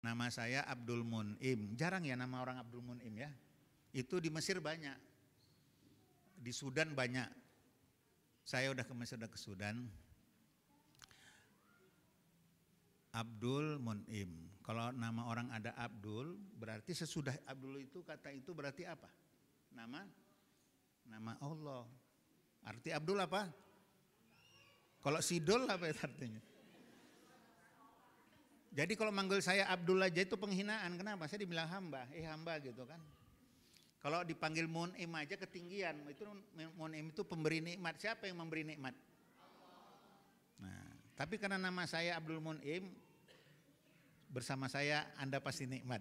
Nama saya Abdul Munim. Jarang ya nama orang Abdul Munim ya. Itu di Mesir banyak. Di Sudan banyak. Saya udah ke Mesir, udah ke Sudan. Abdul Munim. Kalau nama orang ada Abdul, berarti sesudah Abdul itu kata itu berarti apa? Nama nama Allah. Arti Abdul apa? Kalau Sidul apa itu artinya? Jadi kalau manggil saya Abdullah aja itu penghinaan. Kenapa? Saya dibilang hamba. Eh hamba gitu kan. Kalau dipanggil Munim aja ketinggian. Itu Munim itu pemberi nikmat. Siapa yang memberi nikmat? Nah, tapi karena nama saya Abdul Munim, bersama saya Anda pasti nikmat.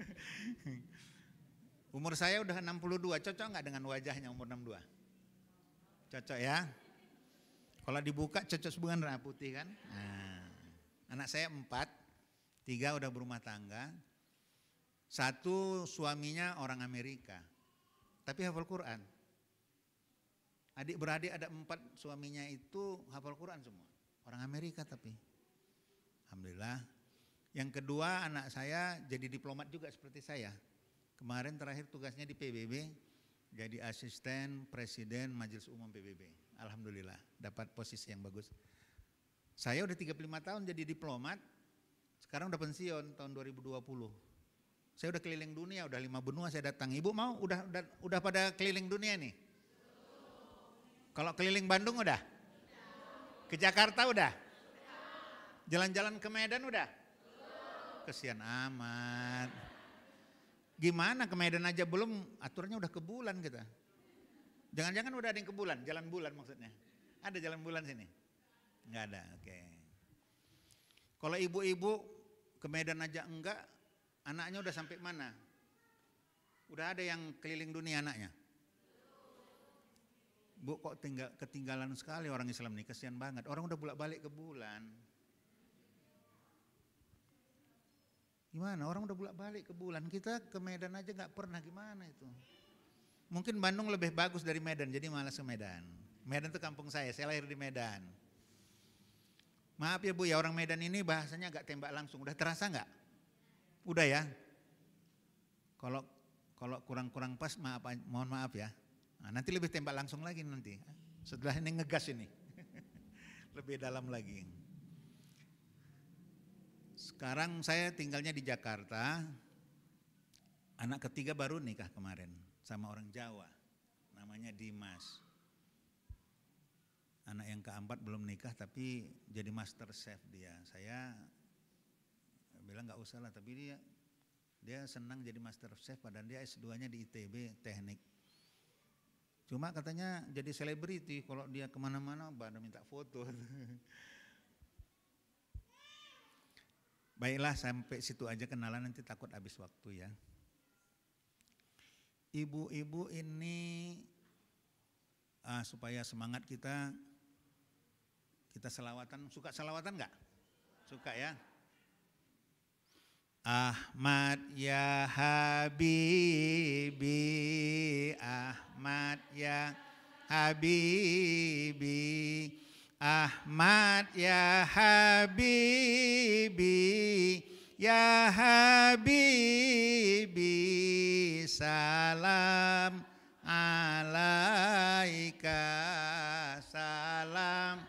umur saya udah 62, cocok nggak dengan wajahnya umur 62? Cocok ya? Kalau dibuka cocok sebulan putih kan? Nah. Anak saya empat, tiga udah berumah tangga, satu suaminya orang Amerika, tapi hafal Quran. Adik-beradik ada empat suaminya itu hafal Quran semua, orang Amerika tapi. Alhamdulillah. Yang kedua anak saya jadi diplomat juga seperti saya. Kemarin terakhir tugasnya di PBB, jadi asisten presiden Majelis Umum PBB. Alhamdulillah dapat posisi yang bagus. Saya udah 35 tahun jadi diplomat, sekarang udah pensiun tahun 2020. Saya udah keliling dunia, udah lima benua saya datang. Ibu mau? Udah udah, udah pada keliling dunia nih? Kalau keliling Bandung udah? Ke Jakarta udah? Jalan-jalan ke Medan udah? Kesian amat. Gimana ke Medan aja belum, aturannya udah ke bulan kita. Jangan-jangan udah ada yang ke bulan, jalan bulan maksudnya. Ada jalan bulan sini. Enggak ada, oke. Okay. Kalau ibu-ibu ke Medan aja enggak, anaknya udah sampai mana? Udah ada yang keliling dunia anaknya? Bu kok tinggal, ketinggalan sekali orang Islam nih, kesian banget. Orang udah bolak-balik ke bulan. Gimana? Orang udah bolak-balik ke bulan. Kita ke Medan aja nggak pernah gimana itu. Mungkin Bandung lebih bagus dari Medan, jadi malas ke Medan. Medan itu kampung saya, saya lahir di Medan. Maaf ya Bu ya orang Medan ini bahasanya agak tembak langsung. Udah terasa nggak? Udah ya. Kalau kalau kurang-kurang pas maaf mohon maaf ya. Nah, nanti lebih tembak langsung lagi nanti. Setelah ini ngegas ini. lebih dalam lagi. Sekarang saya tinggalnya di Jakarta. Anak ketiga baru nikah kemarin sama orang Jawa. Namanya Dimas anak yang keempat belum nikah tapi jadi master chef dia. Saya bilang nggak usah lah tapi dia dia senang jadi master chef padahal dia S2-nya di ITB teknik. Cuma katanya jadi selebriti kalau dia kemana-mana pada minta foto. Baiklah sampai situ aja kenalan nanti takut habis waktu ya. Ibu-ibu ini ah, supaya semangat kita kita selawatan, suka selawatan nggak? Suka ya? Ahmad ya Habibi, Ahmad ya Habibi, Ahmad ya Habibi, ya Habibi, salam alaika, salam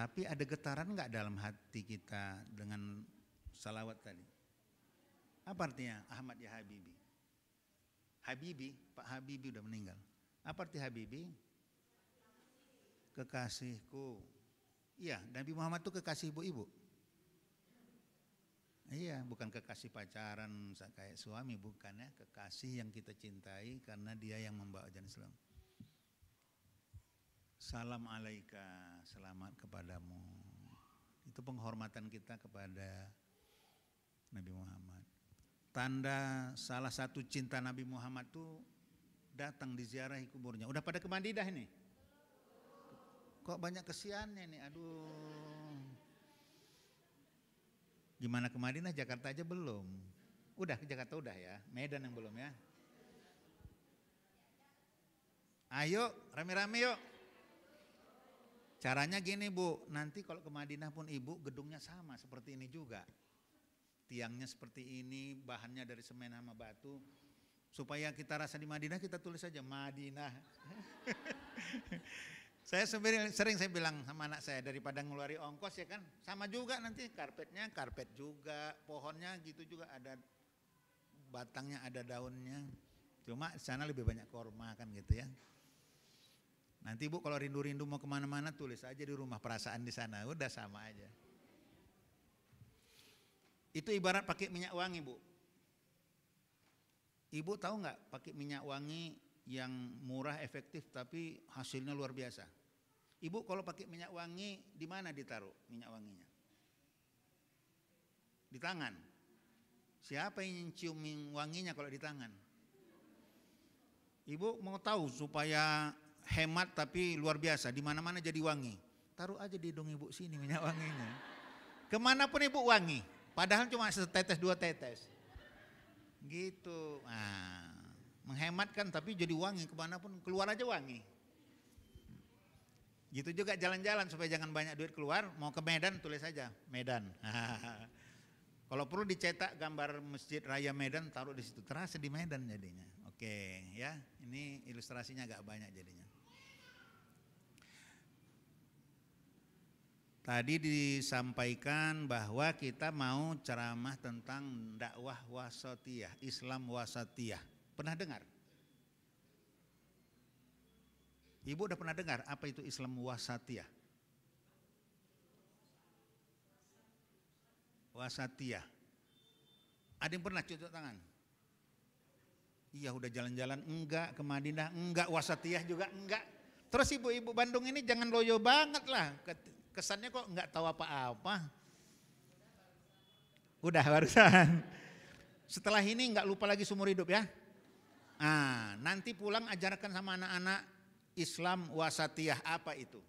Tapi ada getaran nggak dalam hati kita dengan salawat tadi? Apa artinya Ahmad ya Habibi? Habibi, Pak Habibi udah meninggal. Apa arti Habibi? Kekasihku. Iya, Nabi Muhammad itu kekasih ibu-ibu. Iya, bukan kekasih pacaran kayak suami, bukan ya. Kekasih yang kita cintai karena dia yang membawa ajaran Islam. Salam alaika, selamat kepadamu. Itu penghormatan kita kepada Nabi Muhammad. Tanda salah satu cinta Nabi Muhammad itu datang di ziarah kuburnya. Udah pada ke ini? Kok banyak kesiannya nih, aduh. Gimana ke Madinah, Jakarta aja belum. Udah, ke Jakarta udah ya, Medan yang belum ya. Ayo, rame-rame yuk. Caranya gini Bu, nanti kalau ke Madinah pun Ibu gedungnya sama seperti ini juga. Tiangnya seperti ini, bahannya dari semen sama batu. Supaya kita rasa di Madinah kita tulis saja Madinah. saya sering, sering saya bilang sama anak saya daripada ngeluari ongkos ya kan sama juga nanti karpetnya karpet juga pohonnya gitu juga ada batangnya ada daunnya cuma di sana lebih banyak korma kan gitu ya Nanti Bu kalau rindu-rindu mau kemana-mana tulis aja di rumah perasaan di sana, udah sama aja. Itu ibarat pakai minyak wangi bu. Ibu tahu nggak pakai minyak wangi yang murah efektif tapi hasilnya luar biasa. Ibu kalau pakai minyak wangi di mana ditaruh minyak wanginya? Di tangan. Siapa yang cium wanginya kalau di tangan? Ibu mau tahu supaya hemat tapi luar biasa, di mana-mana jadi wangi. Taruh aja di hidung ibu sini minyak wanginya. Kemanapun ibu wangi, padahal cuma setetes dua tetes. Gitu, nah, menghematkan tapi jadi wangi, kemanapun keluar aja wangi. Gitu juga jalan-jalan supaya jangan banyak duit keluar, mau ke Medan tulis aja, Medan. Kalau perlu dicetak gambar Masjid Raya Medan taruh di situ, terasa di Medan jadinya. Oke, ya. Ini ilustrasinya agak banyak jadinya. Tadi disampaikan bahwa kita mau ceramah tentang dakwah wasatiyah, Islam wasatiyah. Pernah dengar? Ibu udah pernah dengar apa itu Islam wasatiyah? Wasatiyah. Ada yang pernah cucuk tangan? Iya udah jalan-jalan enggak ke Madinah enggak wasatiyah juga enggak. Terus ibu-ibu Bandung ini jangan loyo banget lah kesannya kok nggak tahu apa-apa. Udah barusan. Setelah ini nggak lupa lagi seumur hidup ya. Nah, nanti pulang ajarkan sama anak-anak Islam wasatiyah apa itu.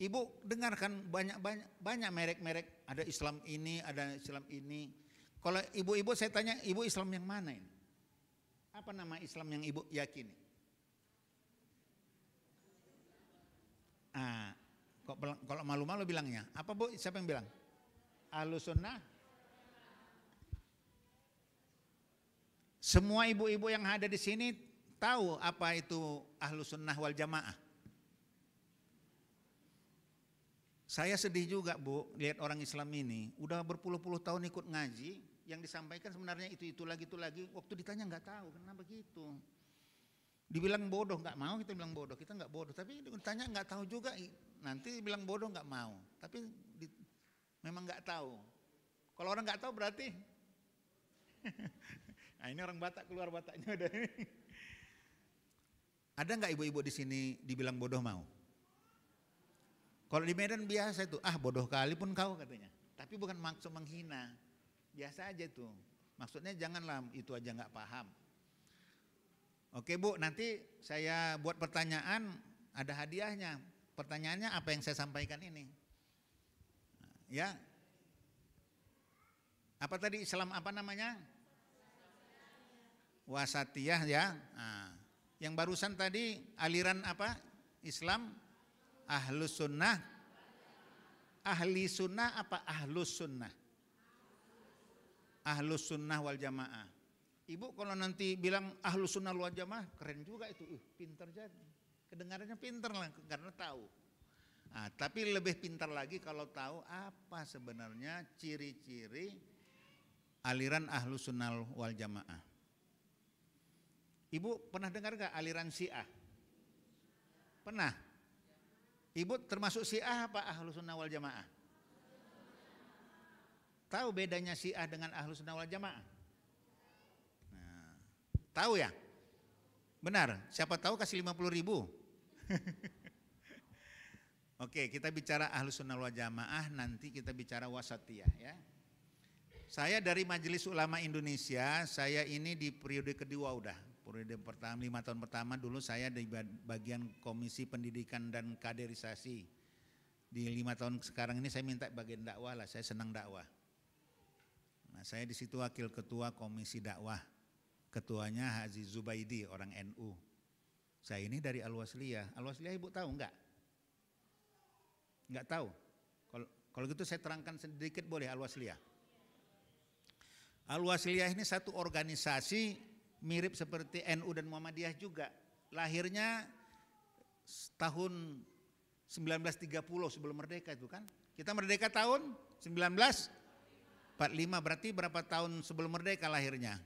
Ibu dengarkan banyak-banyak banyak merek-merek ada Islam ini, ada Islam ini. Kalau ibu-ibu saya tanya, ibu Islam yang mana ini? Apa nama Islam yang ibu yakini? Ah, kalau malu-malu bilangnya? Apa Bu? Siapa yang bilang? Ahlus Semua ibu-ibu yang ada di sini tahu apa itu ahlu sunnah wal jamaah. Saya sedih juga Bu lihat orang Islam ini udah berpuluh-puluh tahun ikut ngaji yang disampaikan sebenarnya itu itu lagi itu lagi waktu ditanya nggak tahu kenapa begitu? Dibilang bodoh nggak mau kita bilang bodoh kita nggak bodoh tapi ditanya nggak tahu juga nanti bilang bodoh nggak mau tapi di, memang nggak tahu. Kalau orang nggak tahu berarti nah ini orang Batak keluar Bataknya udah. Ada nggak ibu-ibu di sini dibilang bodoh mau? Kalau di Medan biasa itu, ah bodoh kali pun kau katanya. Tapi bukan maksud menghina, biasa aja tuh. Maksudnya janganlah itu aja nggak paham. Oke Bu, nanti saya buat pertanyaan, ada hadiahnya. Pertanyaannya apa yang saya sampaikan ini? Ya. Apa tadi Islam apa namanya? Wasatiyah ya. Nah, yang barusan tadi aliran apa? Islam Ahlus Sunnah. Ahli Sunnah apa Ahlus Sunnah? Ahlus Sunnah wal Jamaah. Ibu kalau nanti bilang ahlu sunnah wal jamaah keren juga itu, uh, pinter jadi. Kedengarannya pinter lah karena tahu. Nah, tapi lebih pinter lagi kalau tahu apa sebenarnya ciri-ciri aliran ahlu sunnah wal jamaah. Ibu pernah dengar gak aliran syiah? Pernah? Ibu termasuk syiah apa ahlu sunnah wal jamaah? Tahu bedanya syiah dengan ahlu sunnah wal jamaah? tahu ya? Benar, siapa tahu kasih 50 ribu. Oke, kita bicara ahlus sunnah wal jamaah, nanti kita bicara wasatiyah ya. Saya dari Majelis Ulama Indonesia, saya ini di periode kedua udah. Periode pertama, lima tahun pertama dulu saya di bagian Komisi Pendidikan dan Kaderisasi. Di lima tahun sekarang ini saya minta bagian dakwah lah, saya senang dakwah. Nah saya di situ wakil ketua Komisi Dakwah ketuanya Haji Zubaidi orang NU. Saya ini dari Al-Wasliyah. Ibu tahu enggak? Enggak tahu. Kalau kalau gitu saya terangkan sedikit boleh Al-Wasliyah. ini satu organisasi mirip seperti NU dan Muhammadiyah juga. Lahirnya tahun 1930 sebelum merdeka itu kan. Kita merdeka tahun 1945 berarti berapa tahun sebelum merdeka lahirnya?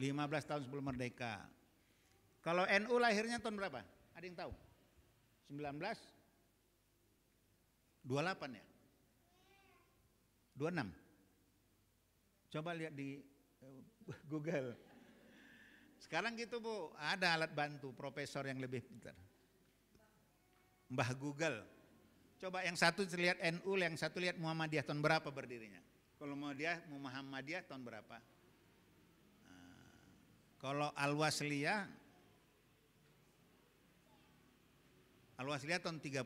15 tahun sebelum merdeka. Kalau NU lahirnya tahun berapa? Ada yang tahu? 19 28 ya? 26. Coba lihat di eh, Google. Sekarang gitu Bu, ada alat bantu profesor yang lebih pintar. Mbah Google. Coba yang satu lihat NU, yang satu lihat Muhammadiyah tahun berapa berdirinya. Kalau Muhammadiyah, Muhammadiyah tahun berapa? Kalau al-wasliyah al-wasliyah tahun 30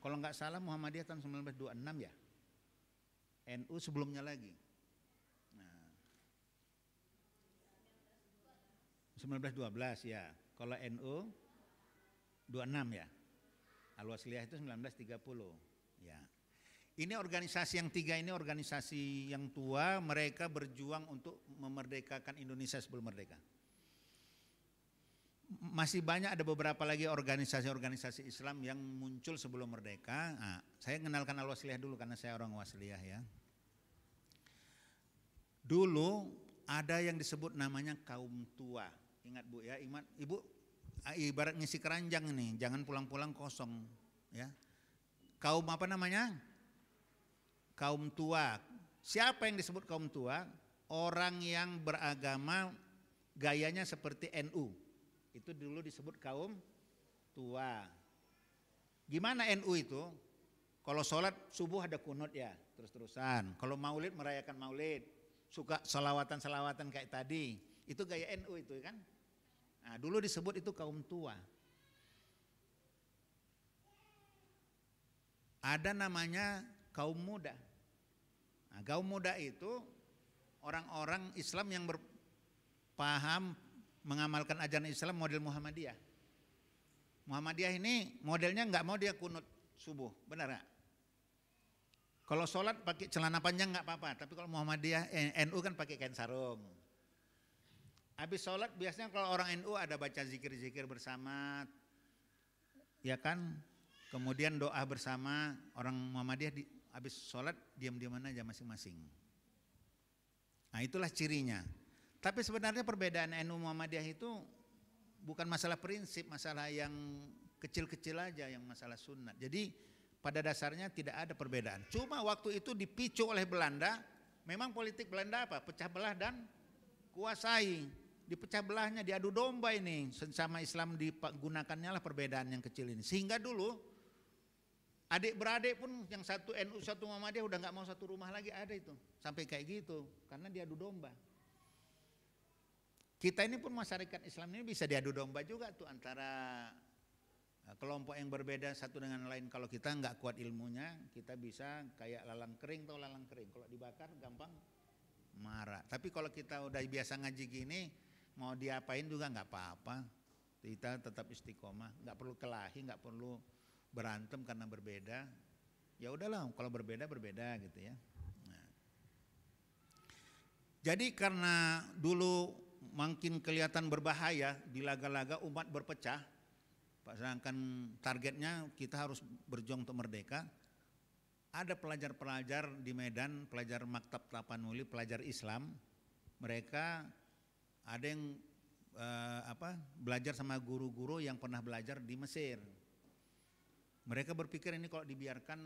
kalau nggak salah Muhammadiyah tahun 1926 ya. NU sebelumnya lagi. Nah, 1912 ya. Kalau NU 26 ya. Al-Wasliyah itu 1930. Ini organisasi yang tiga ini organisasi yang tua, mereka berjuang untuk memerdekakan Indonesia sebelum merdeka. Masih banyak ada beberapa lagi organisasi-organisasi Islam yang muncul sebelum merdeka. Nah, saya kenalkan Al-Wasliyah dulu karena saya orang Wasliyah ya. Dulu ada yang disebut namanya kaum tua. Ingat Bu ya, Ibu ah, ibarat ngisi keranjang nih, jangan pulang-pulang kosong ya. Kaum apa namanya? kaum tua. Siapa yang disebut kaum tua? Orang yang beragama gayanya seperti NU. Itu dulu disebut kaum tua. Gimana NU itu? Kalau sholat subuh ada kunut ya terus-terusan. Kalau maulid merayakan maulid. Suka selawatan-selawatan kayak tadi. Itu gaya NU itu ya kan. Nah, dulu disebut itu kaum tua. Ada namanya kaum muda. Nah, gaum muda itu orang-orang Islam yang berpaham mengamalkan ajaran Islam model Muhammadiyah. Muhammadiyah ini modelnya nggak mau dia kunut subuh, benar nggak? Kalau sholat pakai celana panjang nggak apa-apa, tapi kalau Muhammadiyah eh, NU kan pakai kain sarung. Habis sholat biasanya kalau orang NU ada baca zikir-zikir bersama, ya kan? Kemudian doa bersama orang Muhammadiyah habis sholat diam-diaman aja masing-masing. Nah itulah cirinya. Tapi sebenarnya perbedaan NU Muhammadiyah itu bukan masalah prinsip, masalah yang kecil-kecil aja yang masalah sunat. Jadi pada dasarnya tidak ada perbedaan. Cuma waktu itu dipicu oleh Belanda, memang politik Belanda apa? Pecah belah dan kuasai. Dipecah belahnya, diadu domba ini. Sama Islam digunakannya lah perbedaan yang kecil ini. Sehingga dulu Adik-beradik pun yang satu NU satu Muhammadiyah udah nggak mau satu rumah lagi ada itu. Sampai kayak gitu karena diadu domba. Kita ini pun masyarakat Islam ini bisa diadu domba juga tuh antara eh, kelompok yang berbeda satu dengan lain. Kalau kita nggak kuat ilmunya, kita bisa kayak lalang kering atau lalang kering. Kalau dibakar gampang marah. Tapi kalau kita udah biasa ngaji gini, mau diapain juga nggak apa-apa. Kita tetap istiqomah, nggak perlu kelahi, nggak perlu berantem karena berbeda, ya udahlah kalau berbeda berbeda gitu ya. Nah. Jadi karena dulu makin kelihatan berbahaya laga laga umat berpecah, sedangkan targetnya kita harus berjuang untuk merdeka. Ada pelajar-pelajar di Medan, pelajar Maktab Tapanuli, pelajar Islam, mereka ada yang eh, apa belajar sama guru-guru yang pernah belajar di Mesir mereka berpikir ini kalau dibiarkan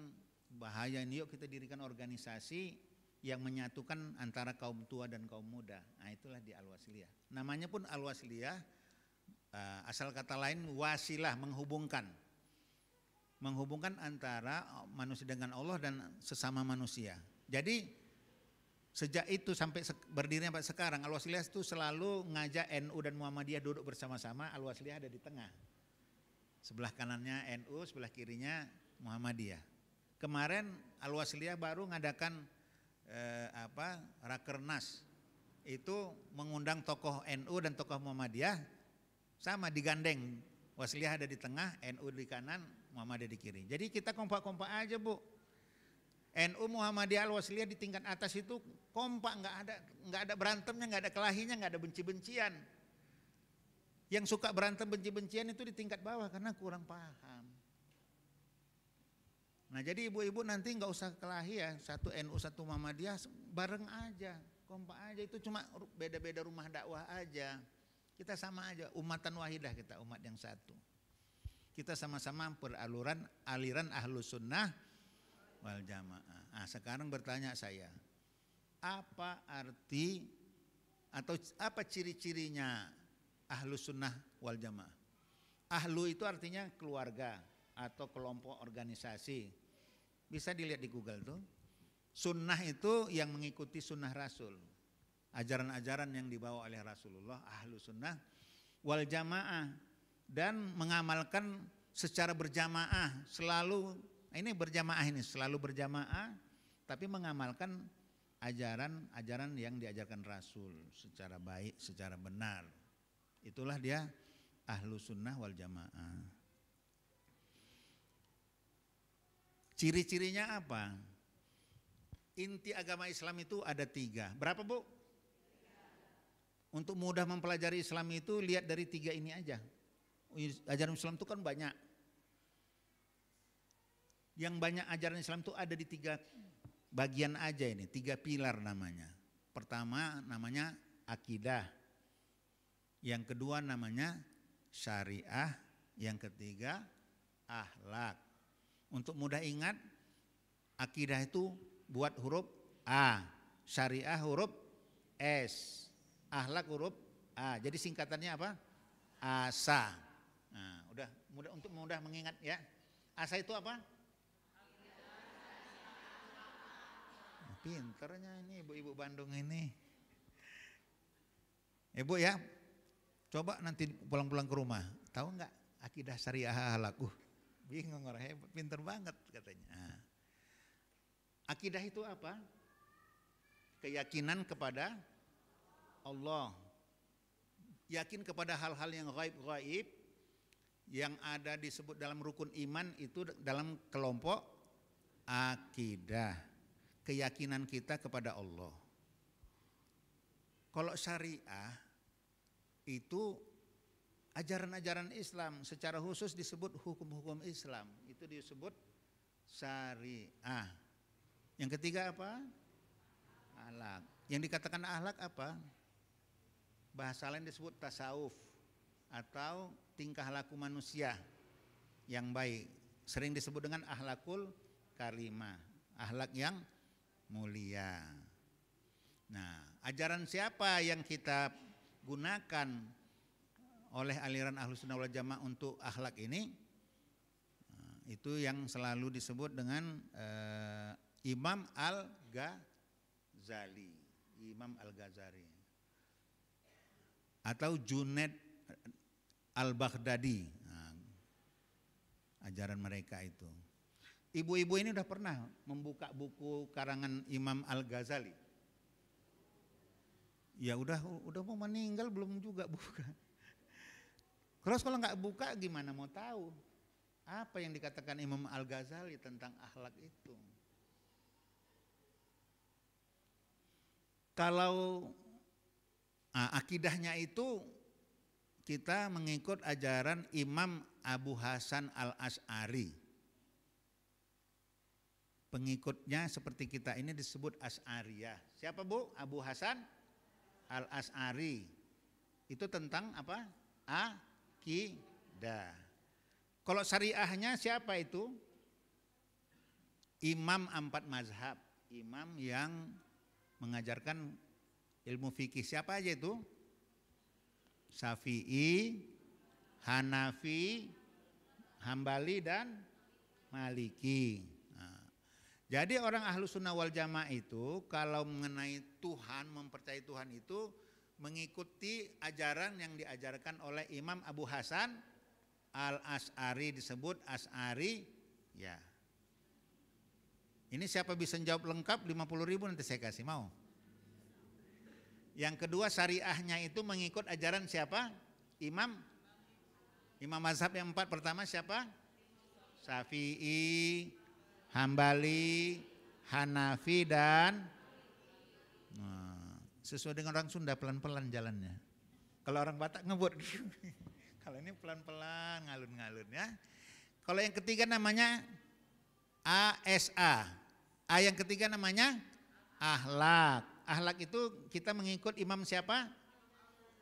bahaya ini yuk kita dirikan organisasi yang menyatukan antara kaum tua dan kaum muda. Nah itulah di Al-Wasliyah. Namanya pun Al-Wasliyah eh, asal kata lain wasilah menghubungkan. Menghubungkan antara manusia dengan Allah dan sesama manusia. Jadi sejak itu sampai berdirinya sampai sekarang Al-Wasliyah itu selalu ngajak NU dan Muhammadiyah duduk bersama-sama, Al-Wasliyah ada di tengah. Sebelah kanannya NU, sebelah kirinya Muhammadiyah. Kemarin Al-Wasliyah baru mengadakan eh, apa Rakernas. Itu mengundang tokoh NU dan tokoh Muhammadiyah sama digandeng. Wasliyah ada di tengah, NU di kanan, Muhammadiyah di kiri. Jadi kita kompak-kompak aja, Bu. NU Muhammadiyah Al-Wasliyah di tingkat atas itu kompak, nggak ada nggak ada berantemnya, nggak ada kelahinya, nggak ada benci-bencian yang suka berantem benci-bencian itu di tingkat bawah karena kurang paham. Nah jadi ibu-ibu nanti nggak usah kelahi ya, satu NU satu Muhammadiyah bareng aja, kompak aja itu cuma beda-beda rumah dakwah aja. Kita sama aja, umatan wahidah kita, umat yang satu. Kita sama-sama peraluran aliran ahlu sunnah wal jamaah. Nah, sekarang bertanya saya, apa arti atau apa ciri-cirinya ahlu sunnah wal jamaah. Ahlu itu artinya keluarga atau kelompok organisasi. Bisa dilihat di Google tuh. Sunnah itu yang mengikuti sunnah Rasul. Ajaran-ajaran yang dibawa oleh Rasulullah, ahlu sunnah wal jamaah. Dan mengamalkan secara berjamaah selalu, ini berjamaah ini selalu berjamaah tapi mengamalkan ajaran-ajaran yang diajarkan Rasul secara baik, secara benar. Itulah dia ahlu sunnah wal jamaah. Ciri-cirinya apa? Inti agama Islam itu ada tiga. Berapa bu? Untuk mudah mempelajari Islam itu lihat dari tiga ini aja. Ajaran Islam itu kan banyak. Yang banyak ajaran Islam itu ada di tiga bagian aja ini, tiga pilar namanya. Pertama namanya akidah yang kedua namanya syariah, yang ketiga ahlak. Untuk mudah ingat, akidah itu buat huruf A, syariah huruf S, ahlak huruf A. Jadi singkatannya apa? Asa. Nah, udah mudah untuk mudah mengingat ya. Asa itu apa? Pinternya ini ibu-ibu Bandung ini. Ibu ya, Coba nanti pulang-pulang ke rumah, tahu nggak akidah syariah halaku? Bingung orang hebat, pinter banget katanya. Ah. Akidah itu apa? Keyakinan kepada Allah. Yakin kepada hal-hal yang gaib-gaib yang ada disebut dalam rukun iman itu dalam kelompok akidah. Keyakinan kita kepada Allah. Kalau syariah itu ajaran-ajaran Islam secara khusus disebut hukum-hukum Islam itu disebut syariah yang ketiga apa ahlak yang dikatakan ahlak apa bahasa lain disebut tasawuf atau tingkah laku manusia yang baik sering disebut dengan ahlakul karimah ahlak yang mulia nah ajaran siapa yang kita digunakan oleh aliran ahlus sunnah wal jamaah untuk akhlak ini eh, itu yang selalu disebut dengan uh, Imam Al Ghazali, Imam Al Ghazali atau junet Al Baghdadi nah, ajaran mereka itu. Ibu-ibu ini udah pernah membuka buku karangan Imam Al Ghazali. Ya udah udah mau meninggal belum juga buka. Terus kalau nggak buka gimana mau tahu? Apa yang dikatakan Imam Al-Ghazali tentang akhlak itu? Kalau nah, akidahnya itu kita mengikut ajaran Imam Abu Hasan Al-As'ari. Pengikutnya seperti kita ini disebut As'ariyah. Siapa Bu? Abu Hasan Al As'ari itu tentang apa? aqidah Kalau syariahnya siapa itu? Imam empat mazhab, imam yang mengajarkan ilmu fikih siapa aja itu? Syafi'i, Hanafi, Hambali dan Maliki. Jadi orang ahlu sunnah wal jamaah itu kalau mengenai Tuhan, mempercayai Tuhan itu mengikuti ajaran yang diajarkan oleh Imam Abu Hasan Al As'ari disebut As'ari ya. Ini siapa bisa jawab lengkap 50 ribu nanti saya kasih mau. Yang kedua syariahnya itu mengikut ajaran siapa? Imam Imam mazhab yang empat pertama siapa? Syafi'i, Hambali, Hanafi dan nah, sesuai dengan orang Sunda pelan-pelan jalannya. Kalau orang Batak ngebut. Kalau ini pelan-pelan ngalun-ngalun ya. Kalau yang ketiga namanya ASA. A yang ketiga namanya ahlak. Ahlak itu kita mengikut imam siapa?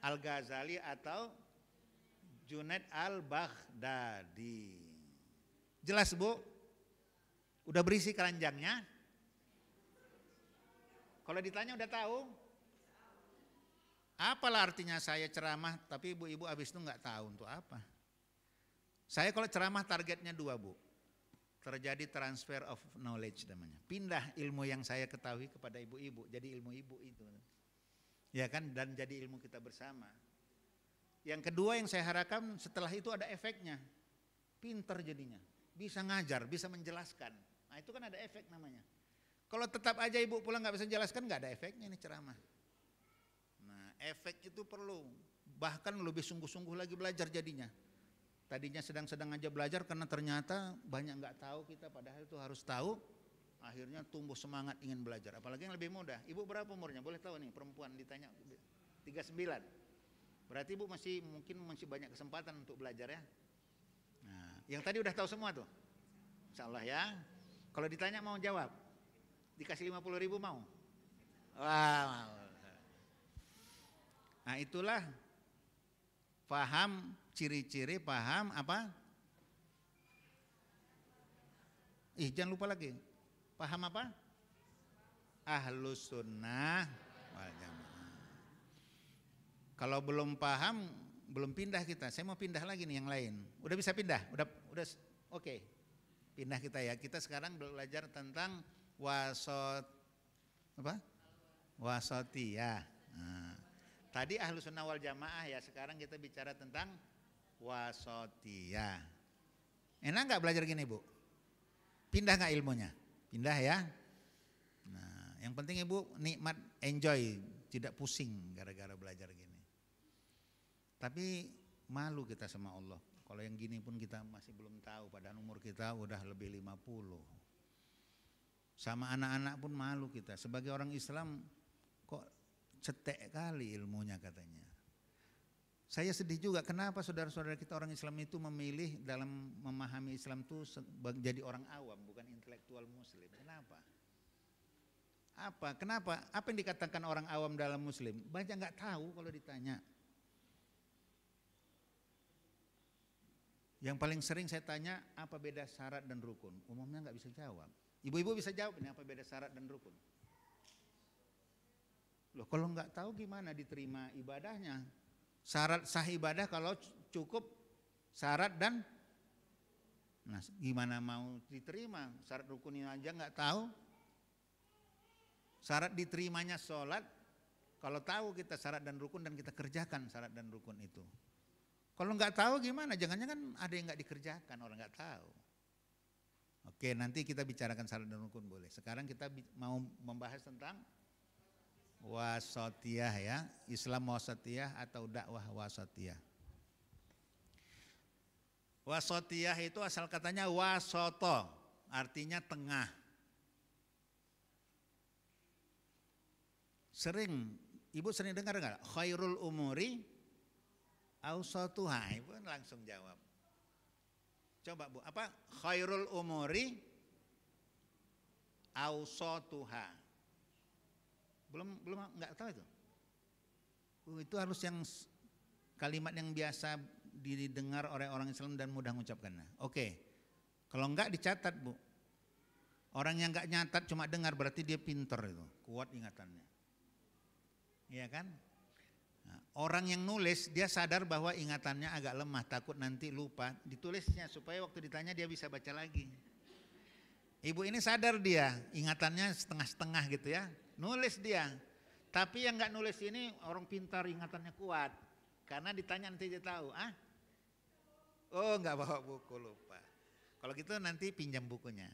Al-Ghazali atau Junaid Al-Baghdadi. Jelas Bu? Udah berisi keranjangnya? Kalau ditanya udah tahu? Apalah artinya saya ceramah tapi ibu-ibu habis itu nggak tahu untuk apa. Saya kalau ceramah targetnya dua bu. Terjadi transfer of knowledge namanya. Pindah ilmu yang saya ketahui kepada ibu-ibu. Jadi ilmu ibu itu. Ya kan dan jadi ilmu kita bersama. Yang kedua yang saya harapkan setelah itu ada efeknya. Pinter jadinya. Bisa ngajar, bisa menjelaskan. Nah, itu kan ada efek namanya. Kalau tetap aja ibu pulang nggak bisa jelaskan nggak ada efeknya ini ceramah. Nah efek itu perlu bahkan lebih sungguh-sungguh lagi belajar jadinya. Tadinya sedang-sedang aja belajar karena ternyata banyak nggak tahu kita padahal itu harus tahu. Akhirnya tumbuh semangat ingin belajar. Apalagi yang lebih mudah. Ibu berapa umurnya? Boleh tahu nih perempuan ditanya 39. Berarti ibu masih mungkin masih banyak kesempatan untuk belajar ya. Nah, yang tadi udah tahu semua tuh. Insya Allah ya. Kalau ditanya mau jawab, dikasih 50 ribu mau? Wah, mau. Nah itulah paham ciri-ciri paham apa? Ih jangan lupa lagi paham apa? Ahlus sunnah wal jamaah. Kalau belum paham belum pindah kita. Saya mau pindah lagi nih yang lain. Udah bisa pindah? Udah udah oke. Okay pindah kita ya. Kita sekarang belajar tentang wasot apa? Wasoti ya. Nah. Tadi ahlu sunnah wal jamaah ya. Sekarang kita bicara tentang wasoti ya. Enak nggak belajar gini bu? Pindah nggak ilmunya? Pindah ya. Nah, yang penting ibu nikmat, enjoy, tidak pusing gara-gara belajar gini. Tapi malu kita sama Allah. Kalau yang gini pun kita masih belum tahu padahal umur kita udah lebih 50. Sama anak-anak pun malu kita. Sebagai orang Islam kok cetek kali ilmunya katanya. Saya sedih juga kenapa saudara-saudara kita orang Islam itu memilih dalam memahami Islam itu jadi orang awam bukan intelektual muslim. Kenapa? Apa? Kenapa? Apa yang dikatakan orang awam dalam muslim? Banyak nggak tahu kalau ditanya. Yang paling sering saya tanya apa beda syarat dan rukun? Umumnya nggak bisa jawab. Ibu-ibu bisa jawab ini apa beda syarat dan rukun? Loh kalau nggak tahu gimana diterima ibadahnya? Syarat sah ibadah kalau cukup syarat dan nah gimana mau diterima? Syarat rukun ini aja nggak tahu. Syarat diterimanya sholat kalau tahu kita syarat dan rukun dan kita kerjakan syarat dan rukun itu. Kalau nggak tahu gimana? Jangannya kan ada yang nggak dikerjakan, orang nggak tahu. Oke, nanti kita bicarakan salat dan rukun boleh. Sekarang kita mau membahas tentang wasatiyah ya, Islam wasatiyah atau dakwah wasatiyah. Wasatiyah itu asal katanya wasoto, artinya tengah. Sering, ibu sering dengar nggak? Khairul umuri tuha, pun langsung jawab. Coba Bu, apa khairul umuri tuha. Belum belum nggak tahu itu. Oh, itu harus yang kalimat yang biasa didengar oleh orang Islam dan mudah mengucapkannya. Oke. Kalau enggak dicatat, Bu. Orang yang enggak nyatat cuma dengar berarti dia pinter itu, kuat ingatannya. Iya kan? Orang yang nulis dia sadar bahwa ingatannya agak lemah, takut nanti lupa, ditulisnya supaya waktu ditanya dia bisa baca lagi. Ibu ini sadar dia, ingatannya setengah-setengah gitu ya, nulis dia. Tapi yang nggak nulis ini orang pintar ingatannya kuat, karena ditanya nanti dia tahu, ah, oh nggak bawa buku lupa. Kalau gitu nanti pinjam bukunya.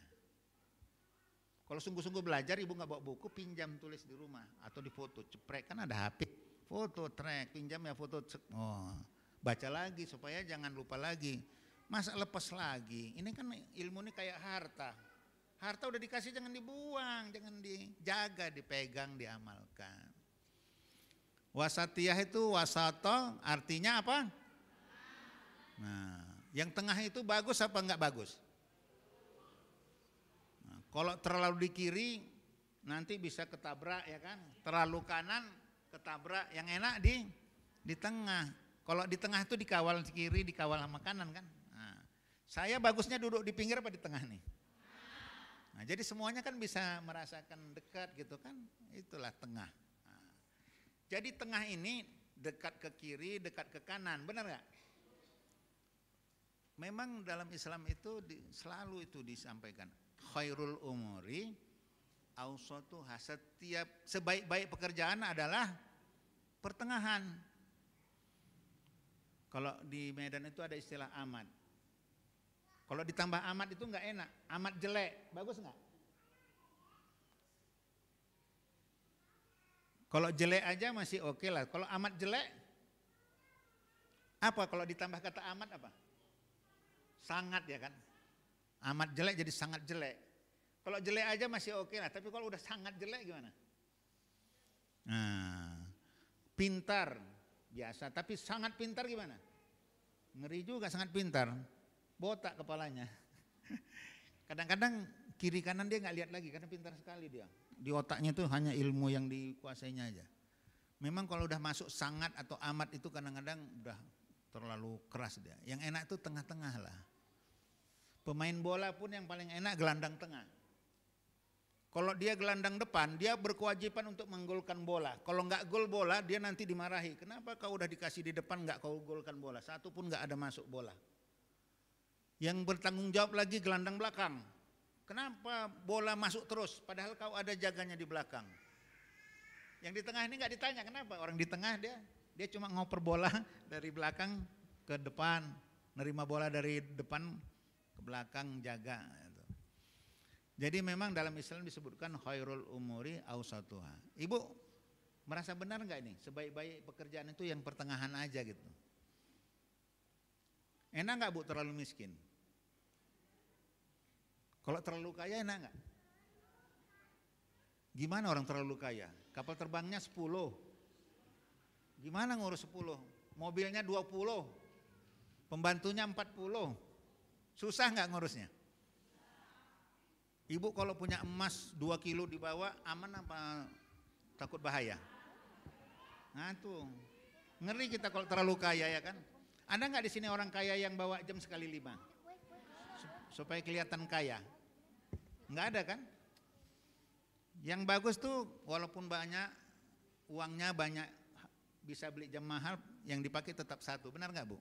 Kalau sungguh-sungguh belajar ibu nggak bawa buku, pinjam tulis di rumah atau di foto, ceprek kan ada HP foto track, pinjam ya foto cek. Oh, baca lagi supaya jangan lupa lagi. Masa lepas lagi? Ini kan ilmu ini kayak harta. Harta udah dikasih jangan dibuang, jangan dijaga, dipegang, diamalkan. Wasatiyah itu wasato artinya apa? Nah, yang tengah itu bagus apa enggak bagus? Nah, kalau terlalu di kiri nanti bisa ketabrak ya kan? Terlalu kanan ketabrak yang enak di di tengah kalau di tengah itu dikawal kiri dikawal sama kanan kan nah, saya bagusnya duduk di pinggir apa di tengah nih nah, jadi semuanya kan bisa merasakan dekat gitu kan itulah tengah nah, jadi tengah ini dekat ke kiri dekat ke kanan benar nggak memang dalam Islam itu di, selalu itu disampaikan khairul umuri Ausatuha setiap sebaik-baik pekerjaan adalah pertengahan. Kalau di Medan itu ada istilah amat. Kalau ditambah amat itu enggak enak, amat jelek, bagus enggak? Kalau jelek aja masih oke okay lah. Kalau amat jelek, apa? Kalau ditambah kata amat apa? Sangat ya kan? Amat jelek jadi sangat jelek. Kalau jelek aja masih oke okay lah, tapi kalau udah sangat jelek gimana? Nah, pintar biasa, tapi sangat pintar gimana? Ngeri juga sangat pintar, botak kepalanya. Kadang-kadang kiri kanan dia nggak lihat lagi karena pintar sekali dia. Di otaknya tuh hanya ilmu yang dikuasainya aja. Memang kalau udah masuk sangat atau amat itu kadang-kadang udah terlalu keras dia. Yang enak tuh tengah-tengah lah. Pemain bola pun yang paling enak gelandang tengah. Kalau dia gelandang depan, dia berkewajiban untuk menggolkan bola. Kalau nggak gol bola, dia nanti dimarahi. Kenapa kau udah dikasih di depan nggak kau golkan bola? Satu pun nggak ada masuk bola. Yang bertanggung jawab lagi gelandang belakang. Kenapa bola masuk terus? Padahal kau ada jaganya di belakang. Yang di tengah ini nggak ditanya kenapa orang di tengah dia dia cuma ngoper bola dari belakang ke depan, nerima bola dari depan ke belakang jaga jadi memang dalam Islam disebutkan khairul umuri awsatuha. Ibu merasa benar nggak ini? Sebaik-baik pekerjaan itu yang pertengahan aja gitu. Enak nggak bu terlalu miskin? Kalau terlalu kaya enak nggak? Gimana orang terlalu kaya? Kapal terbangnya 10. Gimana ngurus 10? Mobilnya 20. Pembantunya 40. Susah nggak ngurusnya? Ibu kalau punya emas 2 kilo dibawa aman apa takut bahaya? Nah tuh, ngeri kita kalau terlalu kaya ya kan. Ada nggak di sini orang kaya yang bawa jam sekali lima? Supaya kelihatan kaya. Nggak ada kan? Yang bagus tuh walaupun banyak, uangnya banyak, bisa beli jam mahal, yang dipakai tetap satu. Benar nggak Bu?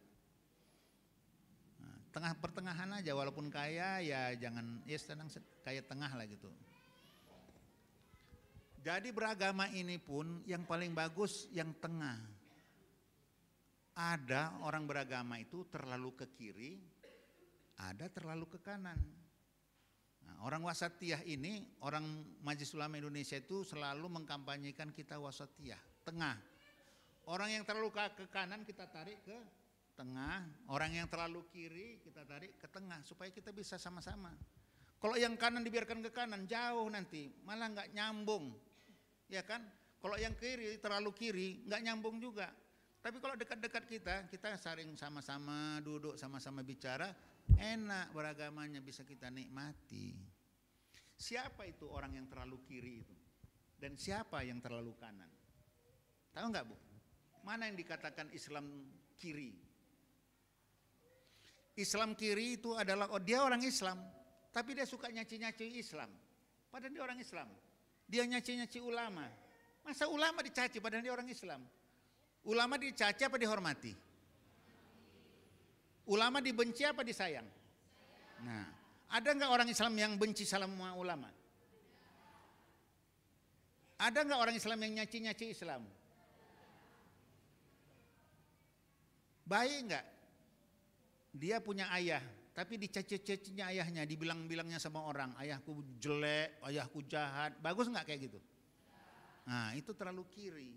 tengah pertengahan aja walaupun kaya ya jangan ya tenang kaya tengah lah gitu. Jadi beragama ini pun yang paling bagus yang tengah. Ada orang beragama itu terlalu ke kiri, ada terlalu ke kanan. Nah, orang wasatiyah ini, orang Majelis Ulama Indonesia itu selalu mengkampanyekan kita wasatiyah, tengah. Orang yang terlalu ke kanan kita tarik ke tengah, orang yang terlalu kiri kita tarik ke tengah supaya kita bisa sama-sama. Kalau yang kanan dibiarkan ke kanan jauh nanti, malah nggak nyambung, ya kan? Kalau yang kiri terlalu kiri nggak nyambung juga. Tapi kalau dekat-dekat kita, kita saring sama-sama duduk, sama-sama bicara, enak beragamanya bisa kita nikmati. Siapa itu orang yang terlalu kiri itu? Dan siapa yang terlalu kanan? Tahu nggak bu? Mana yang dikatakan Islam kiri? Islam kiri itu adalah oh, dia orang Islam, tapi dia suka nyaci-nyaci Islam. Padahal dia orang Islam. Dia nyaci-nyaci ulama. Masa ulama dicaci padahal dia orang Islam? Ulama dicaci apa dihormati? Ulama dibenci apa disayang? Nah, ada nggak orang Islam yang benci sama ulama? Ada nggak orang Islam yang nyaci-nyaci Islam? Baik nggak dia punya ayah, tapi dicacet cacinya ayahnya, dibilang-bilangnya sama orang, ayahku jelek, ayahku jahat, bagus nggak kayak gitu? Nah itu terlalu kiri.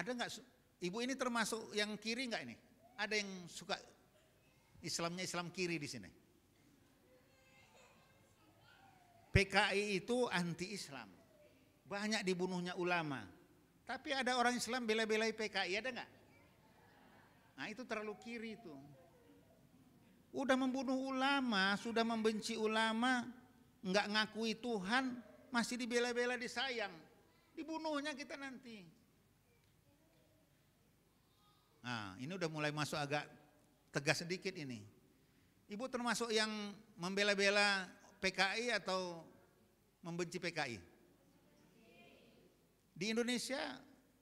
Ada nggak ibu ini termasuk yang kiri nggak ini? Ada yang suka Islamnya Islam kiri di sini? PKI itu anti Islam, banyak dibunuhnya ulama. Tapi ada orang Islam bela-belai PKI ada nggak? Nah, itu terlalu kiri itu. Udah membunuh ulama, sudah membenci ulama, nggak ngakui Tuhan, masih dibela-bela disayang. Dibunuhnya kita nanti. Nah, ini udah mulai masuk agak tegas sedikit ini. Ibu termasuk yang membela-bela PKI atau membenci PKI? Di Indonesia